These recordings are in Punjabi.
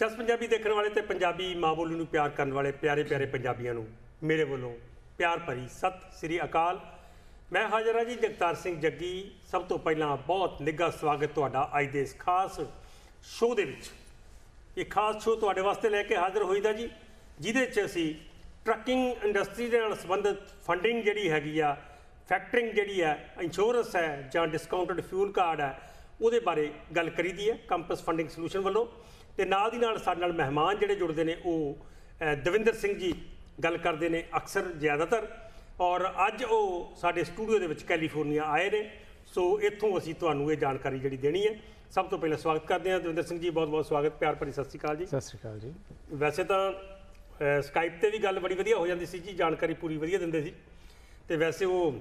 ਜਸ ਪੰਜਾਬੀ ਦੇਖਣ ਵਾਲੇ ਤੇ ਪੰਜਾਬੀ ਮਾਂ ਬੋਲੀ ਨੂੰ ਪਿਆਰ ਕਰਨ ਵਾਲੇ ਪਿਆਰੇ ਪਿਆਰੇ ਪੰਜਾਬੀਆਂ ਨੂੰ ਮੇਰੇ ਵੱਲੋਂ ਪਿਆਰ ਭਰੀ ਸਤਿ ਸ੍ਰੀ ਅਕਾਲ ਮੈਂ ਹਾਜ਼ਰ ਹਾਂ ਜੀ ਜਗਤਾਰ ਸਿੰਘ ਜੱਗੀ ਸਭ ਤੋਂ ਪਹਿਲਾਂ ਬਹੁਤ ਨਿੱਘਾ ਸਵਾਗਤ ਤੁਹਾਡਾ ਅੱਜ ਦੇ ਇਸ ਖਾਸ ਸ਼ੋਅ ਦੇ ਵਿੱਚ ਇਹ ਖਾਸ ਸ਼ੋਅ ਤੁਹਾਡੇ ਵਾਸਤੇ ਲੈ ਕੇ ਹਾਜ਼ਰ ਹੋਈਦਾ ਜੀ ਜਿਹਦੇ 'ਚ ਅਸੀਂ ਟਰੱਕਿੰਗ ਇੰਡਸਟਰੀ ਦੇ ਨਾਲ ਸੰਬੰਧਿਤ ਫੰਡਿੰਗ ਜਿਹੜੀ ਹੈਗੀ ਆ ਫੈਕਟਰਿੰਗ ਜਿਹੜੀ ਹੈ ਇੰਸ਼ੋਰੈਂਸ ਹੈ ਜਾਂ ਡਿਸਕਾਊਂਟਡ ਫਿਊਲ ਕਾਰਡ ਹੈ ਉਹਦੇ ਬਾਰੇ ਗੱਲ ਕਰੀਦੀ ਹੈ ਕੰਪਸ ਫੰਡਿੰਗ ਸੋਲੂਸ਼ਨ ਵੱਲੋਂ ਤੇ ਨਾਲ ਦੀ ਨਾਲ ਸਾਡੇ ਨਾਲ ਮਹਿਮਾਨ ਜਿਹੜੇ ਜੁੜਦੇ ਨੇ ਉਹ ਦਵਿੰਦਰ ਸਿੰਘ ਜੀ ਗੱਲ ਕਰਦੇ ਨੇ ਅਕਸਰ ਜ਼ਿਆਦਾਤਰ ਔਰ ਅੱਜ ਉਹ ਸਾਡੇ ਸਟੂਡੀਓ ਦੇ ਵਿੱਚ ਕੈਲੀਫੋਰਨੀਆ ਆਏ ਨੇ ਸੋ ਇੱਥੋਂ ਅਸੀਂ ਤੁਹਾਨੂੰ ਇਹ ਜਾਣਕਾਰੀ ਜਿਹੜੀ ਦੇਣੀ ਹੈ ਸਭ ਤੋਂ ਪਹਿਲਾਂ ਸਵਾਗਤ ਕਰਦੇ ਹਾਂ ਦਵਿੰਦਰ ਸਿੰਘ ਜੀ ਬਹੁਤ-ਬਹੁਤ ਸਵਾਗਤ ਪਿਆਰ ਭਰੀ ਸਤਿ ਸ੍ਰੀ ਅਕਾਲ ਜੀ ਸਤਿ ਸ੍ਰੀ ਅਕਾਲ ਜੀ ਵੈਸੇ ਤਾਂ ਸਕਾਈਪ ਤੇ ਵੀ ਗੱਲ ਬੜੀ ਵਧੀਆ ਹੋ ਜਾਂਦੀ ਸੀ ਜੀ ਜਾਣਕਾਰੀ ਪੂਰੀ ਵਧੀਆ ਦਿੰਦੇ ਸੀ ਤੇ ਵੈਸੇ ਉਹ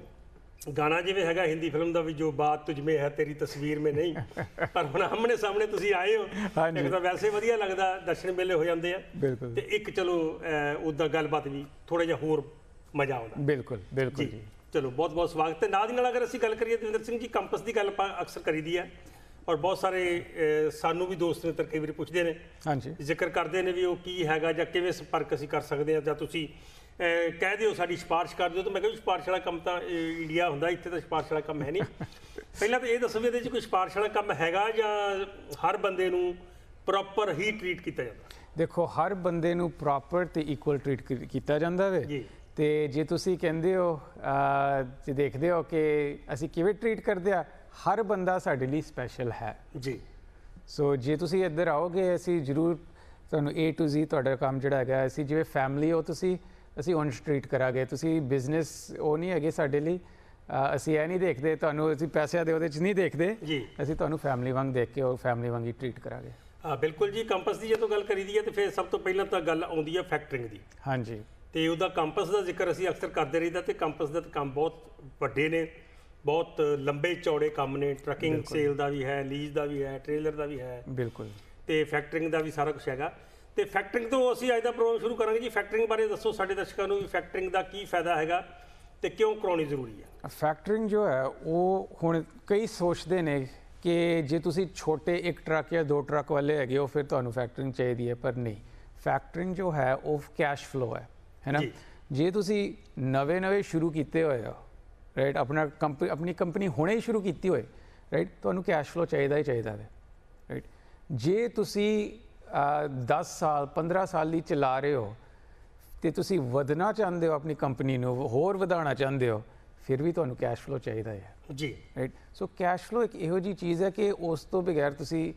ਗਾਣਾ ਜਿਵੇਂ ਹੈਗਾ ਹਿੰਦੀ ਫਿਲਮ ਦਾ ਵੀ ਜੋ ਬਾਤ ਤੁਝ ਮੇ ਹੈ ਤੇਰੀ ਤਸਵੀਰ ਮੇ ਨਹੀਂ ਪਰ ਹੁਣ ਆਹਮਣੇ ਸਾਹਮਣੇ ਤੁਸੀਂ ਆਏ ਹੋ ਇੱਕ ਤਾਂ ਵੈਸੇ ਵਧੀਆ ਲੱਗਦਾ ਦਰਸ਼ਨ ਮੇਲੇ ਹੋ ਜਾਂਦੇ ਆ ਤੇ ਇੱਕ ਚਲੋ ਉਦਾਂ ਗੱਲਬਾਤ ਵੀ ਥੋੜਾ ਜਿਹਾ ਹੋਰ ਮਜ਼ਾ ਆਉਂਦਾ ਬਿਲਕੁਲ ਬਿਲਕੁਲ ਜੀ ਚਲੋ ਬਹੁਤ ਬਹੁਤ ਸਵਾਗਤ ਹੈ ਨਾਲ ਦੀ ਨਾਲ ਅਗਰ ਅਸੀਂ ਗੱਲ ਕਰੀਏ ਦਵਿੰਦਰ ਸਿੰਘ ਜੀ ਕੰਪਸ ਦੀ ਗੱਲ ਆਪਾਂ ਅਕਸਰ ਕਰੀਦੀ ਹੈ ਔਰ ਬਹੁਤ ਸਾਰੇ ਸਾਨੂੰ ਵੀ ਦੋਸਤ ਨੇ ਤਰਕੇ ਵੀ ਪੁੱਛਦੇ ਨੇ ਹਾਂਜੀ ਜ਼ਿਕਰ ਕਰਦੇ ਨੇ ਵੀ ਉਹ ਕੀ ਹੈਗਾ ਜਾਂ ਕਿਵੇਂ ਸੰਪਰਕ ਅਸੀਂ ਕਰ ਸਕਦੇ ਆ ਜਾਂ ਤੁਸੀਂ ਕਹਿ ਦਿਓ ਸਾਡੀ ਸਿਫਾਰਿਸ਼ ਕਰ ਦਿਓ ਤਾਂ ਮੈਂ ਕਿਹਾ ਸਿਫਾਰਿਸ਼ ਵਾਲਾ ਕੰਮ ਤਾਂ ਇੰਡੀਆ ਹੁੰਦਾ ਇੱਥੇ ਤਾਂ ਸਿਫਾਰਿਸ਼ ਵਾਲਾ ਕੰਮ ਹੈ ਨਹੀਂ ਪਹਿਲਾਂ ਤਾਂ ਇਹ ਦੱਸੋ ਵੀ ਇਹਦੇ 'ਚ ਕੋਈ ਸਿਫਾਰਿਸ਼ ਵਾਲਾ ਕੰਮ ਹੈਗਾ ਜਾਂ ਹਰ ਬੰਦੇ ਨੂੰ ਪ੍ਰੋਪਰ ਹੀ ਟ੍ਰੀਟ ਕੀਤਾ ਜਾਂਦਾ ਦੇਖੋ ਹਰ ਬੰਦੇ ਨੂੰ ਪ੍ਰੋਪਰ ਤੇ ਇਕੁਅਲ ਟ੍ਰੀਟ ਕੀਤਾ ਜਾਂਦਾ ਵੇ ਤੇ ਜੇ ਤੁਸੀਂ ਕਹਿੰਦੇ ਹੋ ਜੇ ਦੇਖਦੇ ਹੋ ਕਿ ਅਸੀਂ ਕਿਵੇਂ ਟ੍ਰੀਟ ਕਰਦੇ ਆ ਹਰ ਬੰਦਾ ਸਾਡੇ ਲਈ ਸਪੈਸ਼ਲ ਹੈ ਜੀ ਸੋ ਜੇ ਤੁਸੀਂ ਇੱਧਰ ਆਓਗੇ ਅਸੀਂ ਜ਼ਰੂਰ ਤੁਹਾਨੂੰ A to Z ਤੁਹਾਡਾ ਕੰਮ ਜਿਹੜਾ ਹੈਗਾ ਅਸੀਂ ਜਿਵੇਂ ਫੈਮਿਲੀ ਹੋ ਤੁਸੀਂ ਅਸੀਂ ਔਨ ਸਟਰੀਟ ਕਰਾਂਗੇ ਤੁਸੀਂ ਬਿਜ਼ਨਸ ਉਹ ਨਹੀਂ ਹੈਗੇ ਸਾਡੇ ਲਈ ਅਸੀਂ ਇਹ ਨਹੀਂ ਦੇਖਦੇ ਤੁਹਾਨੂੰ ਅਸੀਂ ਪੈਸਿਆਂ ਦੇ ਉਹਦੇ ਚ ਨਹੀਂ ਦੇਖਦੇ ਅਸੀਂ ਤੁਹਾਨੂੰ ਫੈਮਿਲੀ ਵਾਂਗ ਦੇਖ ਕੇ ਉਹ ਫੈਮਿਲੀ ਵਾਂਗ ਹੀ ਟ੍ਰੀਟ ਕਰਾਂਗੇ ਬਿਲਕੁਲ ਜੀ ਕੰਪਸ ਦੀ ਜਦੋਂ ਗੱਲ ਕਰੀਦੀ ਹੈ ਤੇ ਫਿਰ ਸਭ ਤੋਂ ਪਹਿਲਾਂ ਤਾਂ ਗੱਲ ਆਉਂਦੀ ਹੈ ਫੈਕਟਰਿੰਗ ਦੀ ਹਾਂਜੀ ਤੇ ਉਹਦਾ ਕੰਪਸ ਦਾ ਜ਼ਿਕਰ ਅਸੀਂ ਅਕਸਰ ਕਰਦੇ ਰਹੀਦਾ ਤੇ ਕੰਪਸ ਦਾ ਕੰਮ ਬਹੁਤ ਵੱਡੇ ਨੇ ਬਹੁਤ ਲੰਬੇ ਚੌੜੇ ਕੰਮ ਨੇ ਟਰਕਿੰਗ ਸੇਲ ਦਾ ਵੀ ਹੈ ਲੀਜ਼ ਦਾ ਵੀ ਹੈ ਟ੍ਰੇਲਰ ਦਾ ਵੀ ਹੈ ਬਿਲਕੁਲ ਤੇ ਫੈਕਟਰਿੰਗ ਦਾ ਵੀ ਸਾਰਾ ਕੁਝ ਹੈਗਾ ਤੇ ਫੈਕਟਰਿੰਗ ਤੋਂ ਅਸੀਂ ਅੱਜ ਦਾ ਪ੍ਰੋਗਰਾਮ ਸ਼ੁਰੂ ਕਰਾਂਗੇ ਜੀ ਫੈਕਟਰਿੰਗ ਬਾਰੇ ਦੱਸੋ ਸਾਡੇ ਦਰਸ਼ਕਾਂ ਨੂੰ ਵੀ ਫੈਕਟਰਿੰਗ ਦਾ ਕੀ ਫਾਇਦਾ ਹੈਗਾ ਤੇ ਕਿਉਂ ਕਰਾਉਣੀ ਜ਼ਰੂਰੀ ਹੈ ਫੈਕਟਰਿੰਗ ਜੋ ਹੈ ਉਹ ਹੁਣ ਕਈ ਸੋਚਦੇ ਨੇ ਕਿ ਜੇ ਤੁਸੀਂ ਛੋਟੇ ਇੱਕ ਟਰੱਕ ਜਾਂ ਦੋ ਟਰੱਕ ਵਾਲੇ ਹੈਗੇ ਹੋ ਫਿਰ ਤੁਹਾਨੂੰ ਫੈਕਟਰਿੰਗ ਚਾਹੀਦੀ ਹੈ ਪਰ ਨਹੀਂ ਫੈਕਟਰਿੰਗ ਜੋ ਹੈ ਉਹ ਕੈਸ਼ ਫਲੋ ਹੈ ਹੈਨਾ ਜੇ ਤੁਸੀਂ ਨਵੇਂ-ਨਵੇਂ ਸ਼ੁਰੂ ਕੀਤੇ ਹੋਏ ਹੋ ਰਾਈਟ ਆਪਣਾ ਕੰਪਨੀ ਆਪਣੀ ਕੰਪਨੀ ਹੁਣੇ ਹੀ ਸ਼ੁਰੂ ਕੀਤੀ ਹੋਏ ਰਾਈਟ ਤੁਹਾਨੂੰ ਕੈਸ਼ ਫਲੋ ਚਾਹੀਦਾ ਹੀ ਚਾਹੀਦਾ ਹੈ ਰਾਈਟ ਜੇ ਤੁਸੀਂ 10 ਸਾਲ 15 ਸਾਲ ਲਈ ਚਲਾ ਰਹੇ ਹੋ ਤੇ ਤੁਸੀਂ ਵਧਣਾ ਚਾਹੁੰਦੇ ਹੋ ਆਪਣੀ ਕੰਪਨੀ ਨੂੰ ਹੋਰ ਵਧਾਉਣਾ ਚਾਹੁੰਦੇ ਹੋ ਫਿਰ ਵੀ ਤੁਹਾਨੂੰ ਕੈਸ਼ ਫਲੋ ਚਾਹੀਦਾ ਹੈ ਜੀ ਰਾਈਟ ਸੋ ਕੈਸ਼ ਫਲੋ ਇੱਕ ਇਹੋ ਜੀ ਚੀਜ਼ ਹੈ ਕਿ ਉਸ ਤੋਂ ਬਿਗੈਰ ਤੁਸੀਂ